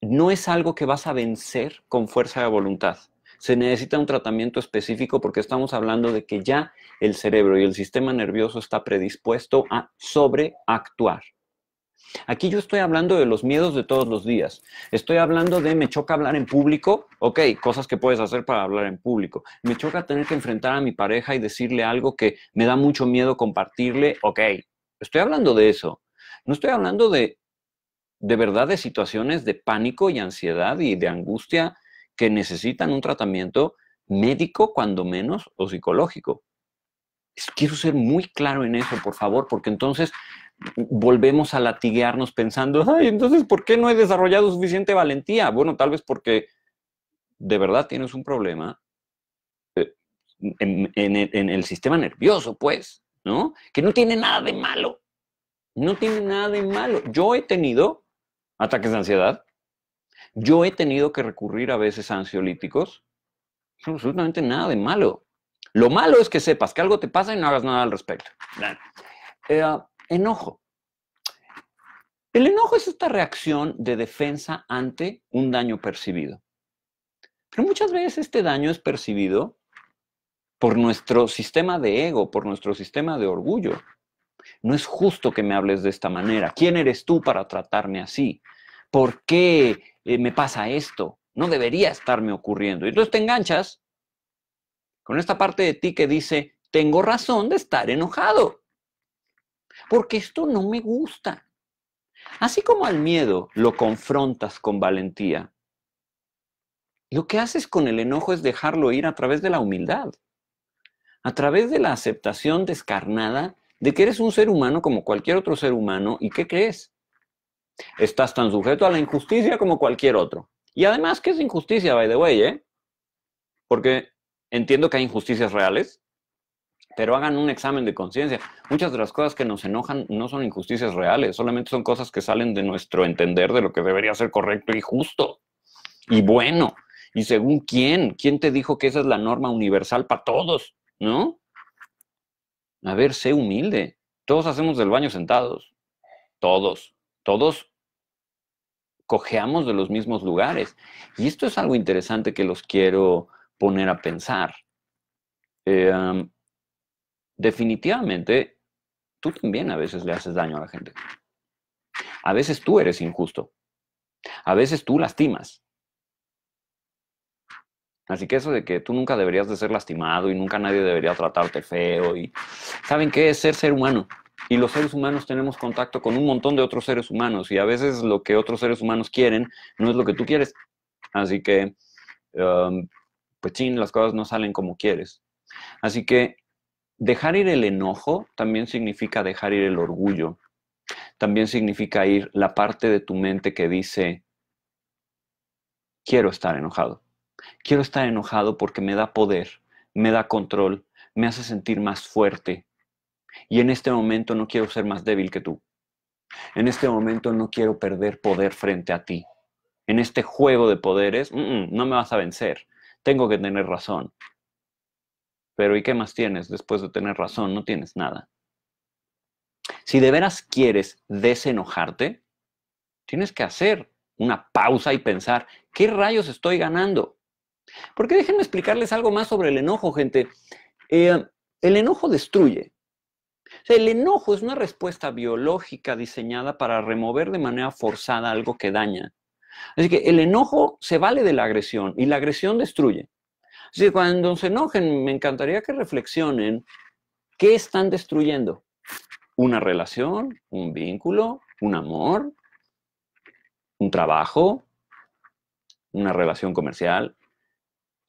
No es algo que vas a vencer con fuerza de voluntad se necesita un tratamiento específico porque estamos hablando de que ya el cerebro y el sistema nervioso está predispuesto a sobreactuar. Aquí yo estoy hablando de los miedos de todos los días. Estoy hablando de me choca hablar en público, ok, cosas que puedes hacer para hablar en público. Me choca tener que enfrentar a mi pareja y decirle algo que me da mucho miedo compartirle, ok. Estoy hablando de eso. No estoy hablando de, de verdad de situaciones de pánico y ansiedad y de angustia que necesitan un tratamiento médico cuando menos o psicológico. Quiero ser muy claro en eso, por favor, porque entonces volvemos a latiguearnos pensando, ay, entonces, ¿por qué no he desarrollado suficiente valentía? Bueno, tal vez porque de verdad tienes un problema eh, en, en el sistema nervioso, pues, ¿no? Que no tiene nada de malo. No tiene nada de malo. Yo he tenido ataques de ansiedad yo he tenido que recurrir a veces a ansiolíticos. Absolutamente nada de malo. Lo malo es que sepas que algo te pasa y no hagas nada al respecto. Eh, ah, enojo. El enojo es esta reacción de defensa ante un daño percibido. Pero muchas veces este daño es percibido por nuestro sistema de ego, por nuestro sistema de orgullo. No es justo que me hables de esta manera. ¿Quién eres tú para tratarme así? ¿Por qué eh, me pasa esto, no debería estarme ocurriendo. Y entonces te enganchas con esta parte de ti que dice, tengo razón de estar enojado, porque esto no me gusta. Así como al miedo lo confrontas con valentía, lo que haces con el enojo es dejarlo ir a través de la humildad, a través de la aceptación descarnada de que eres un ser humano como cualquier otro ser humano y qué crees, Estás tan sujeto a la injusticia como cualquier otro. Y además, ¿qué es injusticia, by the way? ¿eh? Porque entiendo que hay injusticias reales, pero hagan un examen de conciencia. Muchas de las cosas que nos enojan no son injusticias reales, solamente son cosas que salen de nuestro entender de lo que debería ser correcto y justo y bueno. Y según quién, quién te dijo que esa es la norma universal para todos, ¿no? A ver, sé humilde. Todos hacemos del baño sentados. Todos. Todos cojeamos de los mismos lugares. Y esto es algo interesante que los quiero poner a pensar. Eh, um, definitivamente, tú también a veces le haces daño a la gente. A veces tú eres injusto. A veces tú lastimas. Así que eso de que tú nunca deberías de ser lastimado y nunca nadie debería tratarte feo y ¿saben qué es ser ser humano? y los seres humanos tenemos contacto con un montón de otros seres humanos y a veces lo que otros seres humanos quieren no es lo que tú quieres. Así que, um, pues chin, las cosas no salen como quieres. Así que dejar ir el enojo también significa dejar ir el orgullo. También significa ir la parte de tu mente que dice, quiero estar enojado. Quiero estar enojado porque me da poder, me da control, me hace sentir más fuerte, y en este momento no quiero ser más débil que tú. En este momento no quiero perder poder frente a ti. En este juego de poderes, no me vas a vencer. Tengo que tener razón. Pero ¿y qué más tienes después de tener razón? No tienes nada. Si de veras quieres desenojarte, tienes que hacer una pausa y pensar, ¿qué rayos estoy ganando? Porque déjenme explicarles algo más sobre el enojo, gente. Eh, el enojo destruye, el enojo es una respuesta biológica diseñada para remover de manera forzada algo que daña. Así que el enojo se vale de la agresión y la agresión destruye. Así que cuando se enojen, me encantaría que reflexionen qué están destruyendo. ¿Una relación? ¿Un vínculo? ¿Un amor? ¿Un trabajo? ¿Una relación comercial?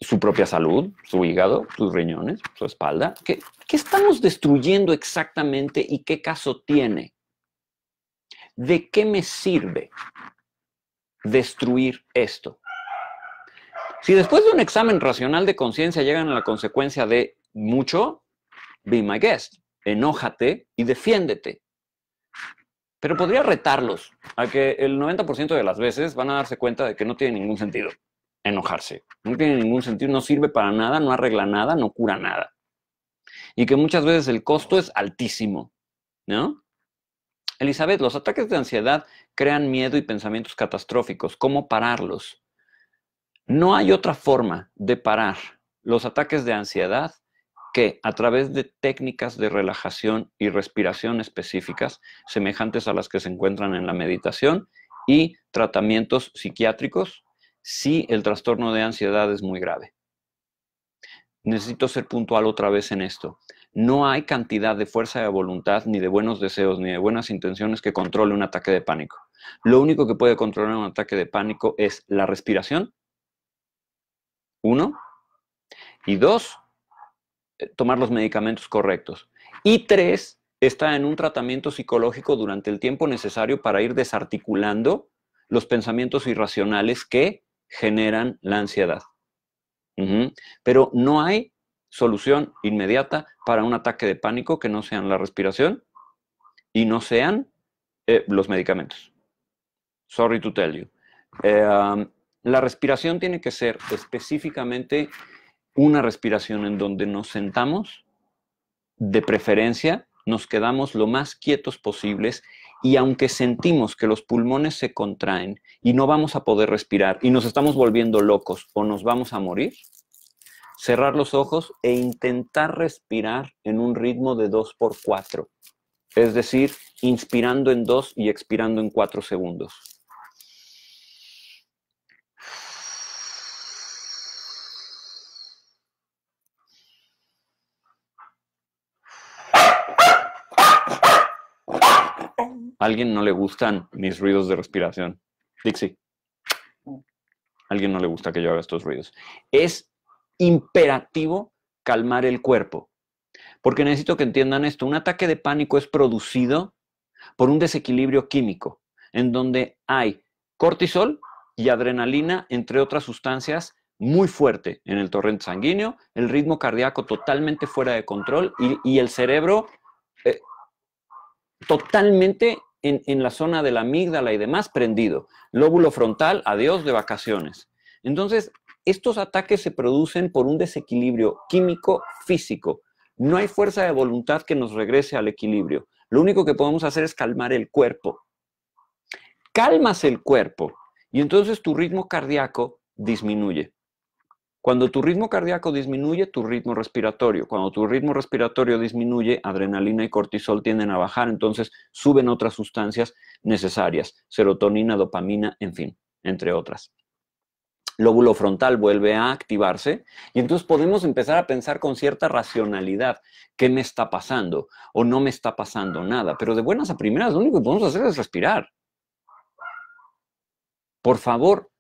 su propia salud, su hígado, sus riñones, su espalda. ¿Qué, estamos destruyendo exactamente y qué caso tiene? ¿De qué me sirve destruir esto? Si después de un examen racional de conciencia llegan a la consecuencia de mucho, be my guest, enójate y defiéndete. Pero podría retarlos a que el 90% de las veces van a darse cuenta de que no tiene ningún sentido enojarse. No tiene ningún sentido, no sirve para nada, no arregla nada, no cura nada. Y que muchas veces el costo es altísimo, ¿no? Elizabeth, los ataques de ansiedad crean miedo y pensamientos catastróficos. ¿Cómo pararlos? No hay otra forma de parar los ataques de ansiedad que a través de técnicas de relajación y respiración específicas, semejantes a las que se encuentran en la meditación, y tratamientos psiquiátricos si el trastorno de ansiedad es muy grave. Necesito ser puntual otra vez en esto. No hay cantidad de fuerza de voluntad, ni de buenos deseos, ni de buenas intenciones que controle un ataque de pánico. Lo único que puede controlar un ataque de pánico es la respiración, uno, y dos, eh, tomar los medicamentos correctos. Y tres, estar en un tratamiento psicológico durante el tiempo necesario para ir desarticulando los pensamientos irracionales que generan la ansiedad. Pero no hay solución inmediata para un ataque de pánico que no sean la respiración y no sean eh, los medicamentos. Sorry to tell you. Eh, la respiración tiene que ser específicamente una respiración en donde nos sentamos, de preferencia, nos quedamos lo más quietos posibles y aunque sentimos que los pulmones se contraen y no vamos a poder respirar y nos estamos volviendo locos o nos vamos a morir, cerrar los ojos e intentar respirar en un ritmo de 2 por 4, es decir, inspirando en 2 y expirando en 4 segundos. alguien no le gustan mis ruidos de respiración. Dixie. alguien no le gusta que yo haga estos ruidos. Es imperativo calmar el cuerpo. Porque necesito que entiendan esto. Un ataque de pánico es producido por un desequilibrio químico, en donde hay cortisol y adrenalina, entre otras sustancias, muy fuerte en el torrente sanguíneo, el ritmo cardíaco totalmente fuera de control y, el cerebro eh, totalmente en, la zona de la amígdala y demás prendido. Lóbulo frontal, adiós de vacaciones. Entonces, estos ataques se producen por un desequilibrio químico-físico. No hay fuerza de voluntad que nos regrese al equilibrio. Lo único que podemos hacer es calmar el cuerpo. Calmas el cuerpo y entonces tu ritmo cardíaco disminuye. Cuando tu ritmo cardíaco disminuye, tu ritmo respiratorio. Cuando tu ritmo respiratorio disminuye, adrenalina y cortisol tienden a bajar, entonces suben otras sustancias necesarias, serotonina, dopamina, en fin, entre otras. Lóbulo frontal vuelve a activarse y entonces podemos empezar a pensar con cierta racionalidad qué me está pasando o no me está pasando nada. Pero de buenas a primeras, lo único que podemos hacer es respirar. Por favor,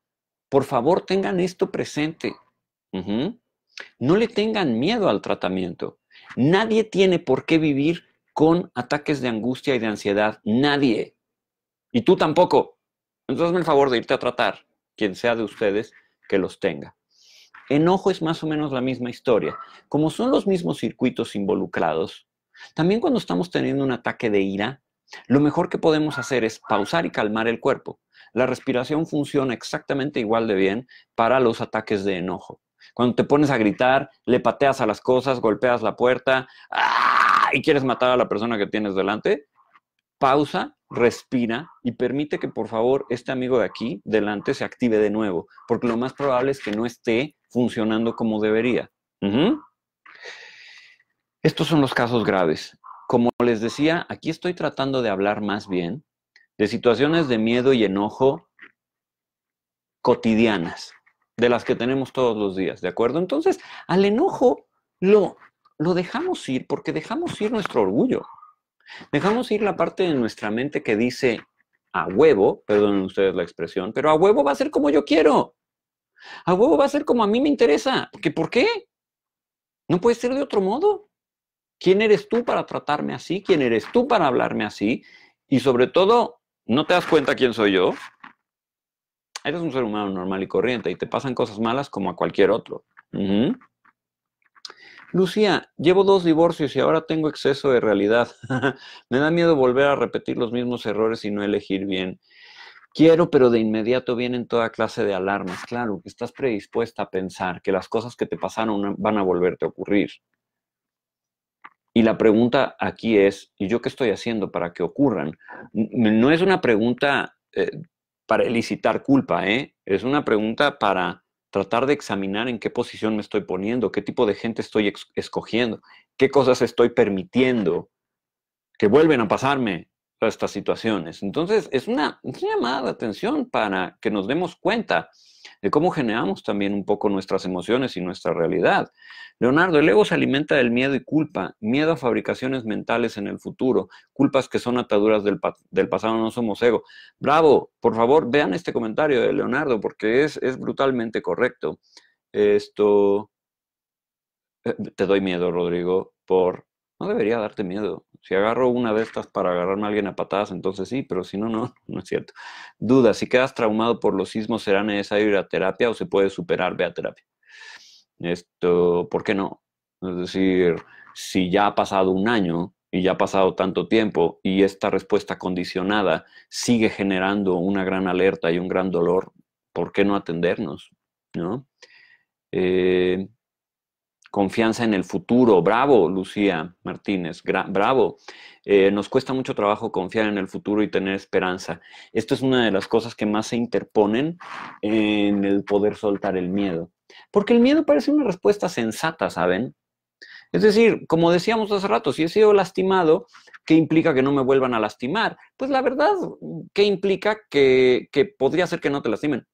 por favor, tengan esto presente. No le tengan miedo al tratamiento. Nadie tiene por qué vivir con ataques de angustia y de ansiedad. Nadie. Y tú tampoco. Entonces, hazme el favor de irte a tratar, quien sea de ustedes que los tenga. Enojo es más o menos la misma historia. Como son los mismos circuitos involucrados, también cuando estamos teniendo un ataque de ira, lo mejor que podemos hacer es pausar y calmar el cuerpo. La respiración funciona exactamente igual de bien para los ataques de enojo. Cuando te pones a gritar, le pateas a las cosas, golpeas la puerta ¡ah! y quieres matar a la persona que tienes delante, pausa, respira y permite que por favor este amigo de aquí delante se active de nuevo, porque lo más probable es que no esté funcionando como debería. Estos son los casos graves. Como les decía, aquí estoy tratando de hablar más bien de situaciones de miedo y enojo cotidianas, de las que tenemos todos los días, ¿de acuerdo? Entonces, al enojo lo, lo dejamos ir porque dejamos ir nuestro orgullo. Dejamos ir la parte de nuestra mente que dice a huevo, perdonen ustedes la expresión, pero a huevo va a ser como yo quiero. A huevo va a ser como a mí me interesa. ¿Por qué? No puede ser de otro modo. ¿Quién eres tú para tratarme así? ¿Quién eres tú para hablarme así? Y sobre todo, ¿no te das cuenta quién soy yo? eres un ser humano normal y corriente y te pasan cosas malas como a cualquier otro. Lucía, llevo dos divorcios y ahora tengo exceso de realidad. <laughs> Me da miedo volver a repetir los mismos errores y no elegir bien. Quiero, pero de inmediato vienen toda clase de alarmas. Claro, que estás predispuesta a pensar que las cosas que te pasaron van a volverte a ocurrir. Y la pregunta aquí es, ¿y yo qué estoy haciendo para que ocurran? No es una pregunta eh, para elicitar culpa, ¿eh? Es una pregunta para tratar de examinar en qué posición me estoy poniendo, qué tipo de gente estoy escogiendo, qué cosas estoy permitiendo que vuelven a pasarme estas situaciones. Entonces, es una, es una llamada de atención para que nos demos cuenta de cómo generamos también un poco nuestras emociones y nuestra realidad. Leonardo, el ego se alimenta del miedo y culpa, miedo a fabricaciones mentales en el futuro, culpas que son ataduras del, del pasado, no somos ego. Bravo, por favor, vean este comentario de Leonardo porque es, es brutalmente correcto. Esto, eh, te doy miedo, Rodrigo, por... No debería darte miedo. Si agarro una de estas para agarrarme a alguien a patadas, entonces sí, pero si no, no, <laughs> no es cierto. Duda, si quedas traumado por los sismos, ¿será necesario ir a terapia o se puede superar? Ve a terapia. Esto, ¿por qué no? Es decir, si ya ha pasado un año y ya ha pasado tanto tiempo y esta respuesta condicionada sigue generando una gran alerta y un gran dolor, ¿por qué no atendernos? ¿No? Eh, confianza en el futuro. Bravo, Lucía Martínez, bravo. Eh, nos cuesta mucho trabajo confiar en el futuro y tener esperanza. Esto es una de las cosas que más se interponen en el poder soltar el miedo. Porque el miedo parece una respuesta sensata, ¿saben? Es decir, como decíamos hace rato, si he sido lastimado, ¿qué implica que no me vuelvan a lastimar? Pues la verdad, ¿qué implica que, que podría ser que no te lastimen?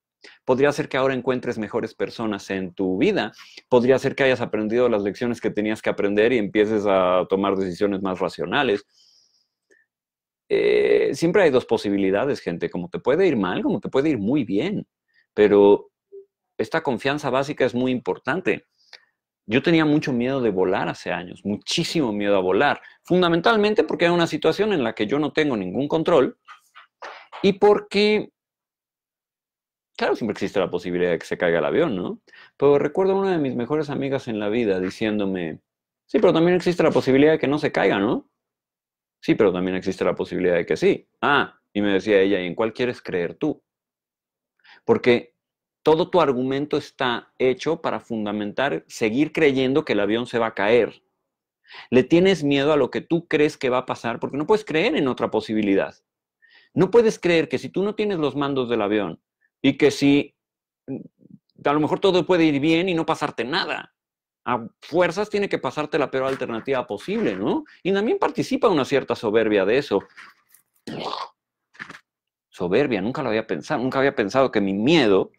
Podría ser que ahora encuentres mejores personas en tu vida. Podría ser que hayas aprendido las lecciones que tenías que aprender y empieces a tomar decisiones más racionales. Eh, siempre hay dos posibilidades, gente. Como te puede ir mal, como te puede ir muy bien. Pero esta confianza básica es muy importante. Yo tenía mucho miedo de volar hace años, muchísimo miedo a volar, fundamentalmente porque hay una situación en la que yo no tengo ningún control y porque Claro, siempre existe la posibilidad de que se caiga el avión, ¿no? Pero recuerdo a una de mis mejores amigas en la vida diciéndome, sí, pero también existe la posibilidad de que no se caiga, ¿no? Sí, pero también existe la posibilidad de que sí. Ah, y me decía ella, ¿y en cuál quieres creer tú? Porque todo tu argumento está hecho para fundamentar, seguir creyendo que el avión se va a caer. Le tienes miedo a lo que tú crees que va a pasar porque no puedes creer en otra posibilidad. No puedes creer que si tú no tienes los mandos del avión, y que si a lo mejor todo puede ir bien y no pasarte nada. A fuerzas tiene que pasarte la peor alternativa posible, ¿no? Y también participa una cierta soberbia de eso. Soberbia, nunca lo había pensado, nunca había pensado que mi miedo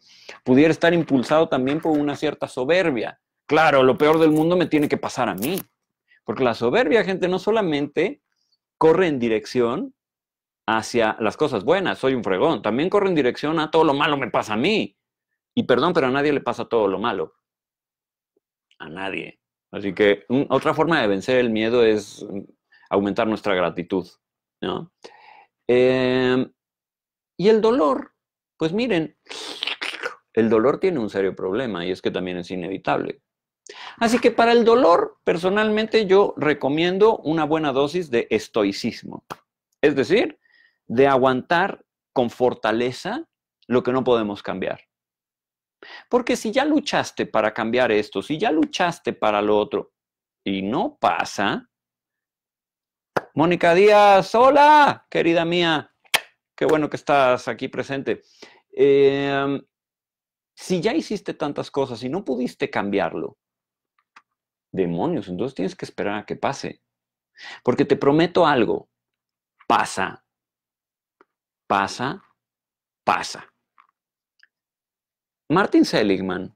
pudiera estar impulsado también por una cierta soberbia. Claro, lo peor del mundo me tiene que pasar a mí, porque la soberbia, gente, no solamente corre en dirección hacia las cosas buenas, soy un fregón. También corro en dirección a todo lo malo me pasa a mí. Y perdón, pero a nadie le pasa todo lo malo. A nadie. Así que mm, otra forma de vencer el miedo es mm, aumentar nuestra gratitud. ¿no? Em, y el dolor, pues miren, el dolor tiene un serio problema y es que también es inevitable. Así que para el dolor, personalmente yo recomiendo una buena dosis de estoicismo. Es decir, de aguantar con fortaleza lo que no podemos cambiar. Porque si ya luchaste para cambiar esto, si ya luchaste para lo otro y no pasa, Mónica Díaz, hola, querida mía, qué bueno que estás aquí presente. Em, si ya hiciste tantas cosas y no pudiste cambiarlo, demonios, entonces tienes que esperar a que pase. Porque te prometo algo, pasa pasa, pasa. Martin Seligman,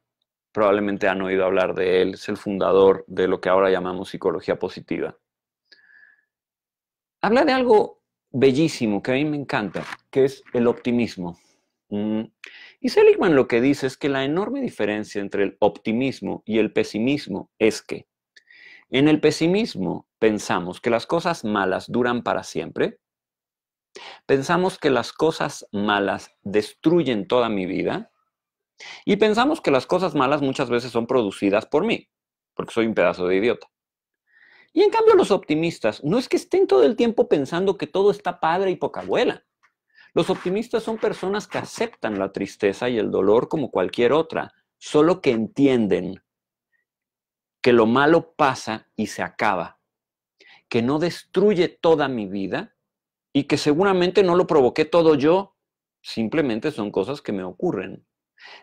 probablemente han oído hablar de él, es el fundador de lo que ahora llamamos psicología positiva. Habla de algo bellísimo que a mí me encanta, que es el optimismo. Mm. Y Seligman lo que dice es que la enorme diferencia entre el optimismo y el pesimismo es que en el pesimismo pensamos que las cosas malas duran para siempre Pensamos que las cosas malas destruyen toda mi vida y pensamos que las cosas malas muchas veces son producidas por mí, porque soy un pedazo de idiota. Y en cambio los optimistas no es que estén todo el tiempo pensando que todo está padre y poca abuela. Los optimistas son personas que aceptan la tristeza y el dolor como cualquier otra, solo que entienden que lo malo pasa y se acaba, que no destruye toda mi vida y que seguramente no lo provoqué todo yo, simplemente son cosas que me ocurren.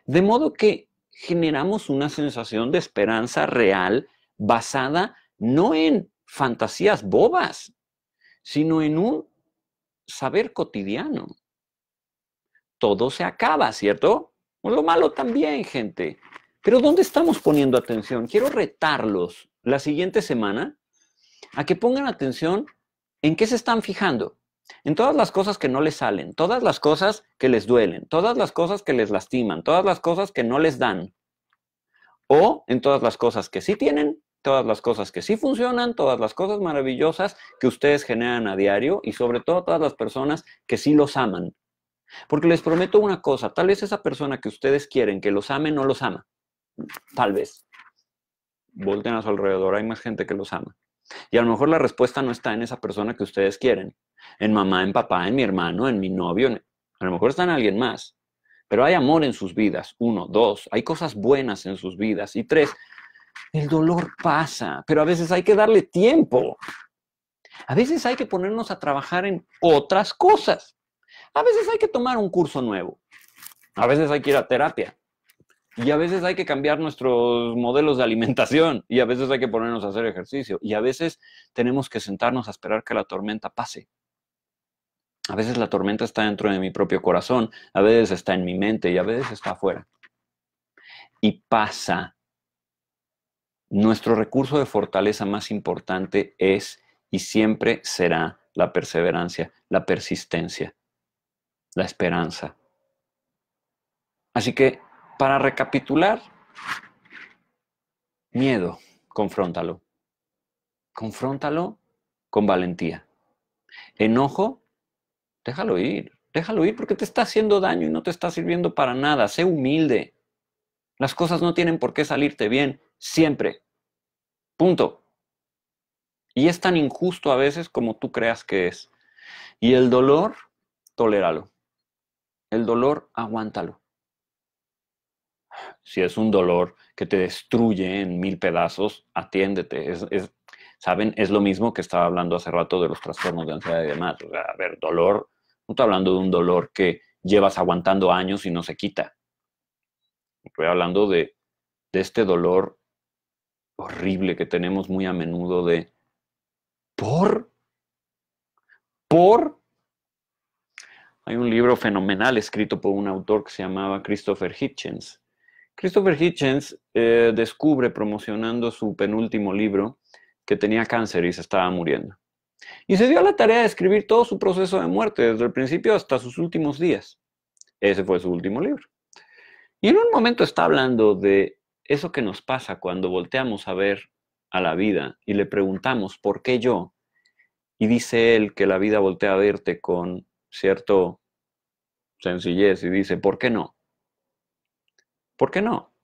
De modo que generamos una sensación de esperanza real basada no en fantasías bobas, sino en un saber cotidiano. Todo se acaba, ¿cierto? Pues lo malo también, gente. Pero ¿dónde estamos poniendo atención? Quiero retarlos la siguiente semana a que pongan atención en qué se están fijando en todas las cosas que no les salen, todas las cosas que les duelen, todas las cosas que les lastiman, todas las cosas que no les dan, o en todas las cosas que sí tienen, todas las cosas que sí funcionan, todas las cosas maravillosas que ustedes generan a diario y sobre todo todas las personas que sí los aman. Porque les prometo una cosa, tal vez esa persona que ustedes quieren que los ame no los ama. Tal vez. Volten a su alrededor, hay más gente que los ama. Y a lo mejor la respuesta no está en esa persona que ustedes quieren, en mamá, en papá, en mi hermano, en mi novio, a lo mejor está en alguien más. Pero hay amor en sus vidas, uno, dos, hay cosas buenas en sus vidas. Y tres, el dolor pasa, pero a veces hay que darle tiempo. A veces hay que ponernos a trabajar en otras cosas. A veces hay que tomar un curso nuevo. A veces hay que ir a terapia. Y a veces hay que cambiar nuestros modelos de alimentación. Y a veces hay que ponernos a hacer ejercicio. Y a veces tenemos que sentarnos a esperar que la tormenta pase. A veces la tormenta está dentro de mi propio corazón, a veces está en mi mente y a veces está afuera. Y pasa. Nuestro recurso de fortaleza más importante es y siempre será la perseverancia, la persistencia, la esperanza. Así que, para recapitular, miedo, confróntalo. Confróntalo con valentía. Enojo, Déjalo ir, déjalo ir porque te está haciendo daño y no te está sirviendo para nada. Sé humilde. Las cosas no tienen por qué salirte bien siempre. Punto. Y es tan injusto a veces como tú creas que es. Y el dolor, toléralo. El dolor, aguántalo. Si es un dolor que te destruye en mil pedazos, atiéndete. Es, ¿Saben? Es lo mismo que estaba hablando hace rato de los trastornos de ansiedad y demás. a ver, dolor, no estoy hablando de un dolor que llevas aguantando años y no se quita. Estoy hablando de, este dolor horrible que tenemos muy a menudo de por, por. Hay un libro fenomenal escrito por un autor que se llamaba Christopher Hitchens. Christopher Hitchens eh, descubre promocionando su penúltimo libro que tenía cáncer y se estaba muriendo. Y se dio la tarea de escribir todo su proceso de muerte, desde el principio hasta sus últimos días. Ese fue su último libro. Y en un momento está hablando de eso que nos pasa cuando volteamos a ver a la vida y le preguntamos, ¿por qué yo? Y dice él que la vida voltea a verte con cierto sencillez y dice, ¿por qué no? ¿Por qué no?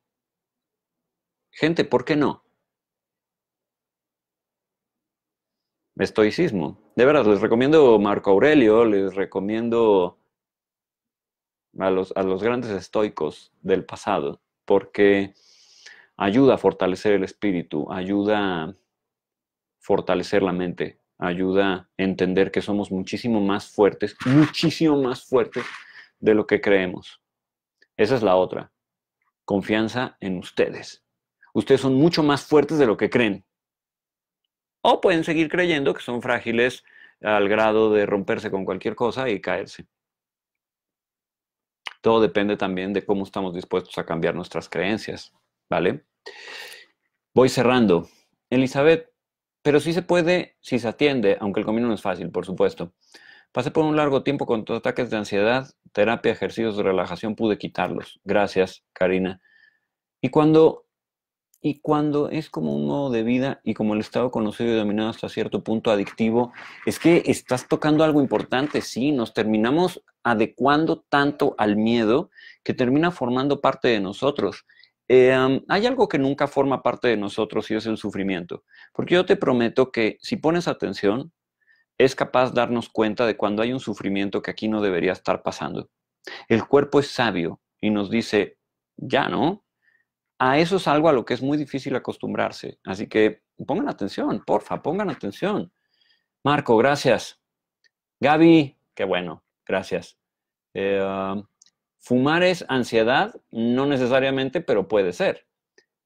Gente, ¿por qué no? estoicismo. De verdad, les recomiendo Marco Aurelio, les recomiendo a los, a los grandes estoicos del pasado, porque ayuda a fortalecer el espíritu, ayuda a fortalecer la mente, ayuda a entender que somos muchísimo más fuertes, muchísimo más fuertes de lo que creemos. Esa es la otra. Confianza en ustedes. Ustedes son mucho más fuertes de lo que creen o pueden seguir creyendo que son frágiles al grado de romperse con cualquier cosa y caerse. Todo depende también de cómo estamos dispuestos a cambiar nuestras creencias, ¿vale? Voy cerrando. Elizabeth, pero sí se puede si se atiende, aunque el camino no es fácil, por supuesto. Pasé por un largo tiempo con ataques de ansiedad, terapia, ejercicios de relajación, pude quitarlos. Gracias, Karina. Y cuando y cuando es como un modo de vida y como el estado conocido y dominado hasta cierto punto adictivo, es que estás tocando algo importante, sí, nos terminamos adecuando tanto al miedo que termina formando parte de nosotros. Eh, hay algo que nunca forma parte de nosotros y es el sufrimiento, porque yo te prometo que si pones atención, es capaz darnos cuenta de cuando hay un sufrimiento que aquí no debería estar pasando. El cuerpo es sabio y nos dice, ya no, a eso es algo a lo que es muy difícil acostumbrarse. Así que pongan atención, porfa, pongan atención. Marco, gracias. Gaby, qué bueno, gracias. Eh, um, fumar es ansiedad, no necesariamente, pero puede ser.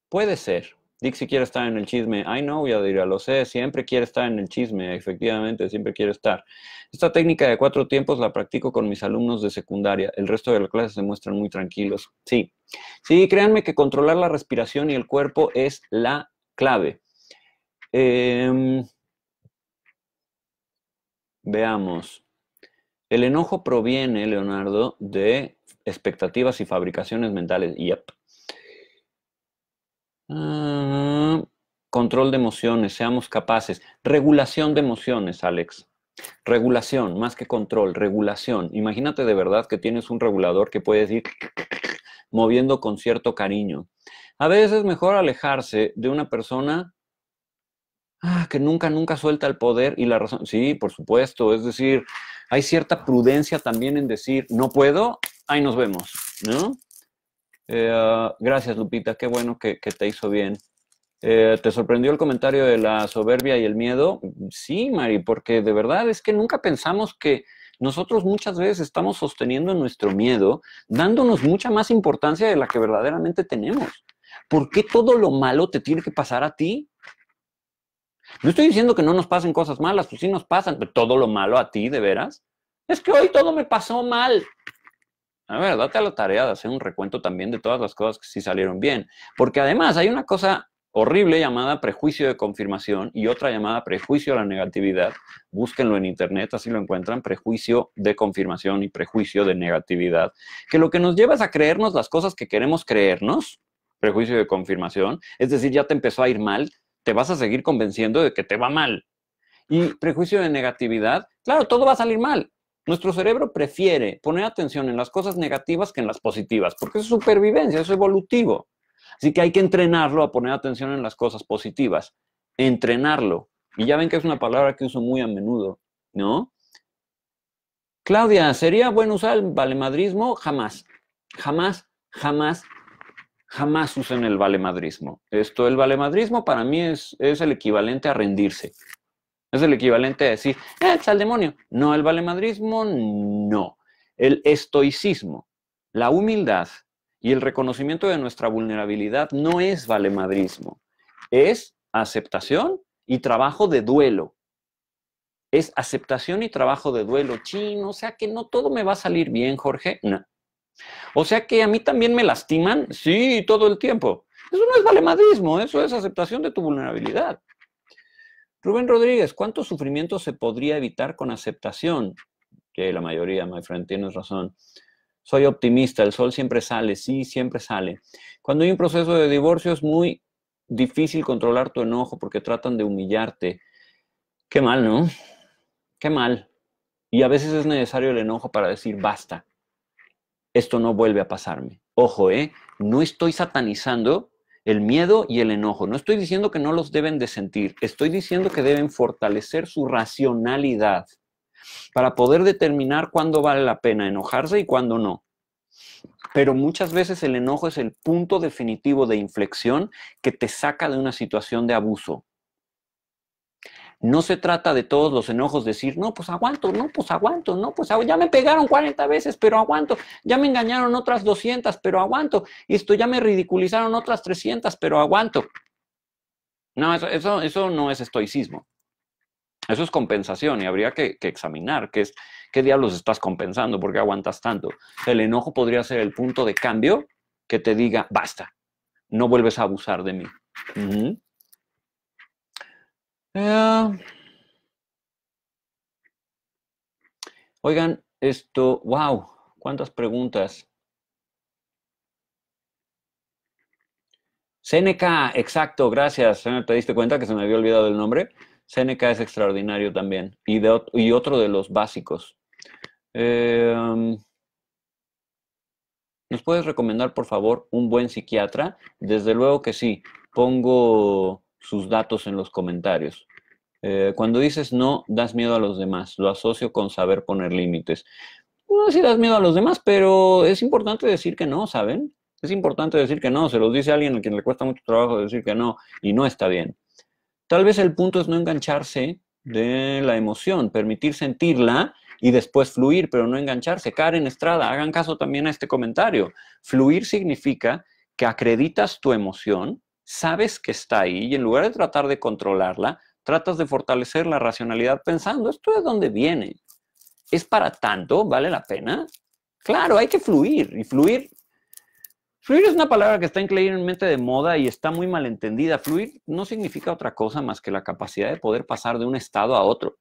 Puede ser. Dixie quiere estar en el chisme. no, know, diría, lo sé, siempre quiere estar en el chisme, efectivamente, siempre quiere estar. Esta técnica de cuatro tiempos la practico con mis alumnos de secundaria. El resto de la clase se muestran muy tranquilos. Sí, sí, créanme que controlar la respiración y el cuerpo es la clave. Em, veamos. El enojo proviene, Leonardo, de expectativas y fabricaciones mentales. Yep. Mm, control de emociones, seamos capaces. Regulación de emociones, Alex. Regulación, más que control, regulación. Imagínate de verdad que tienes un regulador que puedes ir <laughs> moviendo con cierto cariño. A veces es mejor alejarse de una persona ah, que nunca, nunca suelta el poder y la razón. Sí, por supuesto. Es decir, hay cierta prudencia también en decir, no puedo, ahí nos vemos, ¿no? Eh, ah, gracias, Lupita, qué bueno que, te hizo bien. Eh, ¿Te sorprendió el comentario de la soberbia y el miedo? Sí, Mari, porque de verdad es que nunca pensamos que nosotros muchas veces estamos sosteniendo nuestro miedo, dándonos mucha más importancia de la que verdaderamente tenemos. ¿Por qué todo lo malo te tiene que pasar a ti? No estoy diciendo que no nos pasen cosas malas, pues sí nos pasan, pero todo lo malo a ti, de veras. Es que hoy todo me pasó mal. A ver, date a la tarea de hacer un recuento también de todas las cosas que sí salieron bien. Porque además hay una cosa horrible llamada prejuicio de confirmación y otra llamada prejuicio a la negatividad. Búsquenlo en internet, así lo encuentran, prejuicio de confirmación y prejuicio de negatividad, que lo que nos lleva es a creernos las cosas que queremos creernos, prejuicio de confirmación, es decir, ya te empezó a ir mal, te vas a seguir convenciendo de que te va mal. Y prejuicio de negatividad, claro, todo va a salir mal, nuestro cerebro prefiere poner atención en las cosas negativas que en las positivas, porque es supervivencia, es evolutivo. Así que hay que entrenarlo a poner atención en las cosas positivas. Entrenarlo. Y ya ven que es una palabra que uso muy a menudo, ¿no? Claudia, ¿sería bueno usar el valemadrismo? Jamás, jamás, jamás, jamás usen el valemadrismo. Esto, el valemadrismo para mí es, es el equivalente a rendirse. Es el equivalente a decir, eh, está demonio. No, el valemadrismo no. El estoicismo, la humildad y el reconocimiento de nuestra vulnerabilidad no es valemadrismo. Es aceptación y trabajo de duelo. Es aceptación y trabajo de duelo. ¡Chino, o sea que no todo me va a salir bien, Jorge. No. O sea que a mí también me lastiman, sí, todo el tiempo. Eso no es valemadrismo, eso es aceptación de tu vulnerabilidad. Rubén Rodríguez, ¿cuánto sufrimiento se podría evitar con aceptación? Que la mayoría, my friend, tienes razón. Soy optimista, el sol siempre sale, sí, siempre sale. Cuando hay un proceso de divorcio es muy difícil controlar tu enojo porque tratan de humillarte. Qué mal, ¿no? Qué mal. Y a veces es necesario el enojo para decir, basta, esto no vuelve a pasarme. Ojo, ¿eh? No estoy satanizando el miedo y el enojo. No estoy diciendo que no los deben de sentir, estoy diciendo que deben fortalecer su racionalidad para poder determinar cuándo vale la pena enojarse y cuándo no. Pero muchas veces el enojo es el punto definitivo de inflexión que te saca de una situación de abuso. No se trata de todos los enojos decir, no, pues aguanto, no, pues aguanto, no, pues ya me pegaron 40 veces, pero aguanto, ya me engañaron otras 200, pero aguanto, esto ya me ridiculizaron otras 300, pero aguanto. No, eso, eso, no es estoicismo. Eso es compensación y habría que, examinar qué, es, qué diablos estás compensando, por qué aguantas tanto. El enojo podría ser el punto de cambio que te diga, basta, no vuelves a abusar de mí. Eh, oigan, esto, wow, cuántas preguntas. Seneca, exacto, gracias. ¿Te diste cuenta que se me había olvidado el nombre? Seneca es extraordinario también y, otro de los básicos. Eh, ¿Nos puedes recomendar, por favor, un buen psiquiatra? Desde luego que sí. Pongo sus datos en los comentarios. Eh, cuando dices no, das miedo a los demás. Lo asocio con saber poner límites. No si das miedo a los demás, pero es importante decir que no, ¿saben? Es importante decir que no. Se los dice a alguien a quien le cuesta mucho trabajo decir que no y no está bien. Tal vez el punto es no engancharse de la emoción, permitir sentirla y después fluir, pero no engancharse. Karen Estrada, hagan caso también a este comentario. Fluir significa que acreditas tu emoción, sabes que está ahí y en lugar de tratar de controlarla, tratas de fortalecer la racionalidad pensando, ¿esto de dónde viene? ¿Es para tanto? ¿Vale la pena? Claro, hay que fluir y fluir. Fluir es una palabra que está increíblemente de moda y está muy malentendida. Fluir no significa otra cosa más que la capacidad de poder pasar de un estado a otro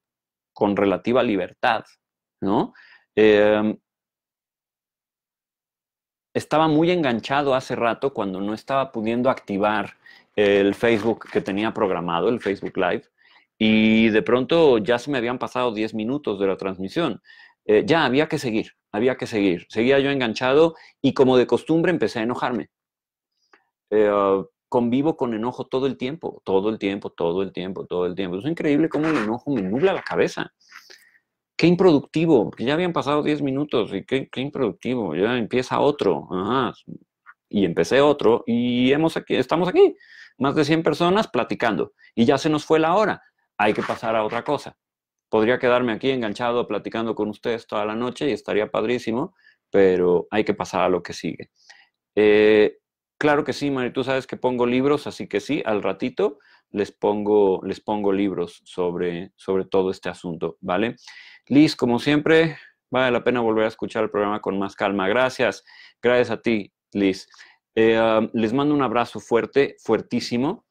con relativa libertad, ¿no? Em, estaba muy enganchado hace rato cuando no estaba pudiendo activar el Facebook que tenía programado, el Facebook Live, y de pronto ya se me habían pasado 10 minutos de la transmisión. Eh, ya había que seguir, había que seguir. Seguía yo enganchado y como de costumbre empecé a enojarme. Eh, convivo con enojo todo el tiempo, todo el tiempo, todo el tiempo, todo el tiempo. Es increíble cómo el enojo me nubla la cabeza qué improductivo, porque ya habían pasado 10 minutos y qué, qué, improductivo, ya empieza otro, Ajá. y empecé otro y hemos aquí, estamos aquí, más de 100 personas platicando y ya se nos fue la hora, hay que pasar a otra cosa. Podría quedarme aquí enganchado platicando con ustedes toda la noche y estaría padrísimo, pero hay que pasar a lo que sigue. Eh, claro que sí, María, tú sabes que pongo libros, así que sí, al ratito les pongo, les pongo libros sobre, sobre todo este asunto, ¿vale? Liz, como siempre, vale la pena volver a escuchar el programa con más calma. Gracias, gracias a ti, Liz. Eh, um, les mando un abrazo fuerte, fuertísimo.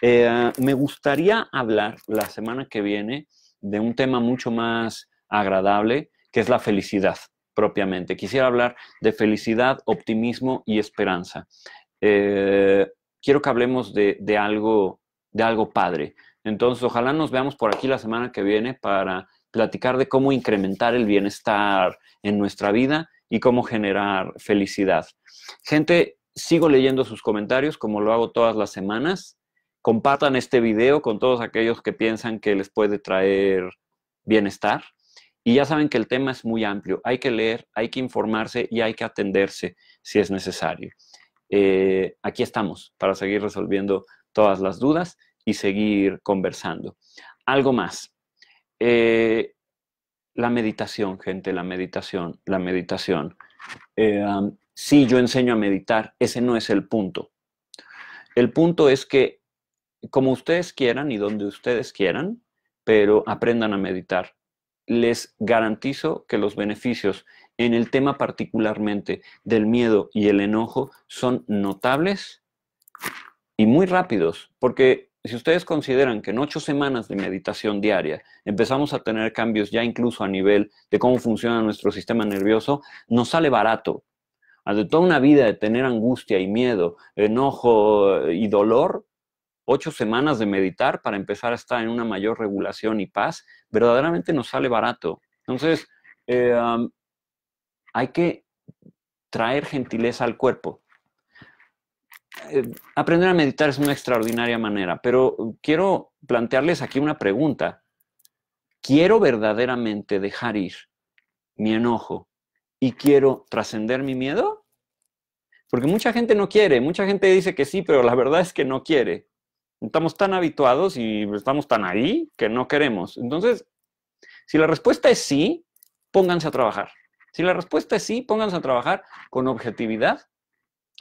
Eh, uh, me gustaría hablar la semana que viene de un tema mucho más agradable, que es la felicidad propiamente. Quisiera hablar de felicidad, optimismo y esperanza. Eh, quiero que hablemos de, algo, de algo padre. Entonces, ojalá nos veamos por aquí la semana que viene para platicar de cómo incrementar el bienestar en nuestra vida y cómo generar felicidad. Gente, sigo leyendo sus comentarios como lo hago todas las semanas. Compartan este video con todos aquellos que piensan que les puede traer bienestar. Y ya saben que el tema es muy amplio. Hay que leer, hay que informarse y hay que atenderse si es necesario. Eh, aquí estamos para seguir resolviendo todas las dudas y seguir conversando. Algo más. Eh, la meditación, gente, la meditación, la meditación. si eh, sí, yo enseño a meditar, ese no es el punto. El punto es que como ustedes quieran y donde ustedes quieran, pero aprendan a meditar. Les garantizo que los beneficios en el tema particularmente del miedo y el enojo son notables y muy rápidos, porque si ustedes consideran que en ocho semanas de meditación diaria empezamos a tener cambios ya incluso a nivel de cómo funciona nuestro sistema nervioso, nos sale barato. De toda una vida de tener angustia y miedo, enojo y dolor, ocho semanas de meditar para empezar a estar en una mayor regulación y paz, verdaderamente nos sale barato. Entonces, eh, hay que traer gentileza al cuerpo. Eh, aprender a meditar es una extraordinaria manera, pero quiero plantearles aquí una pregunta. ¿Quiero verdaderamente dejar ir mi enojo y quiero trascender mi miedo? Porque mucha gente no quiere, mucha gente dice que sí, pero la verdad es que no quiere. Estamos tan habituados y estamos tan ahí que no queremos. Entonces, si la respuesta es sí, pónganse a trabajar. Si la respuesta es sí, pónganse a trabajar con objetividad,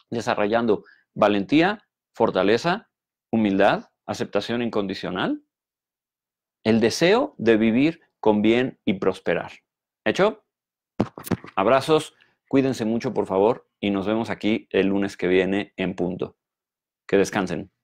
desarrollando valentía, fortaleza, humildad, aceptación incondicional, el deseo de vivir con bien y prosperar. ¿Hecho? Abrazos, cuídense mucho por favor y nos vemos aquí el lunes que viene en punto. Que descansen.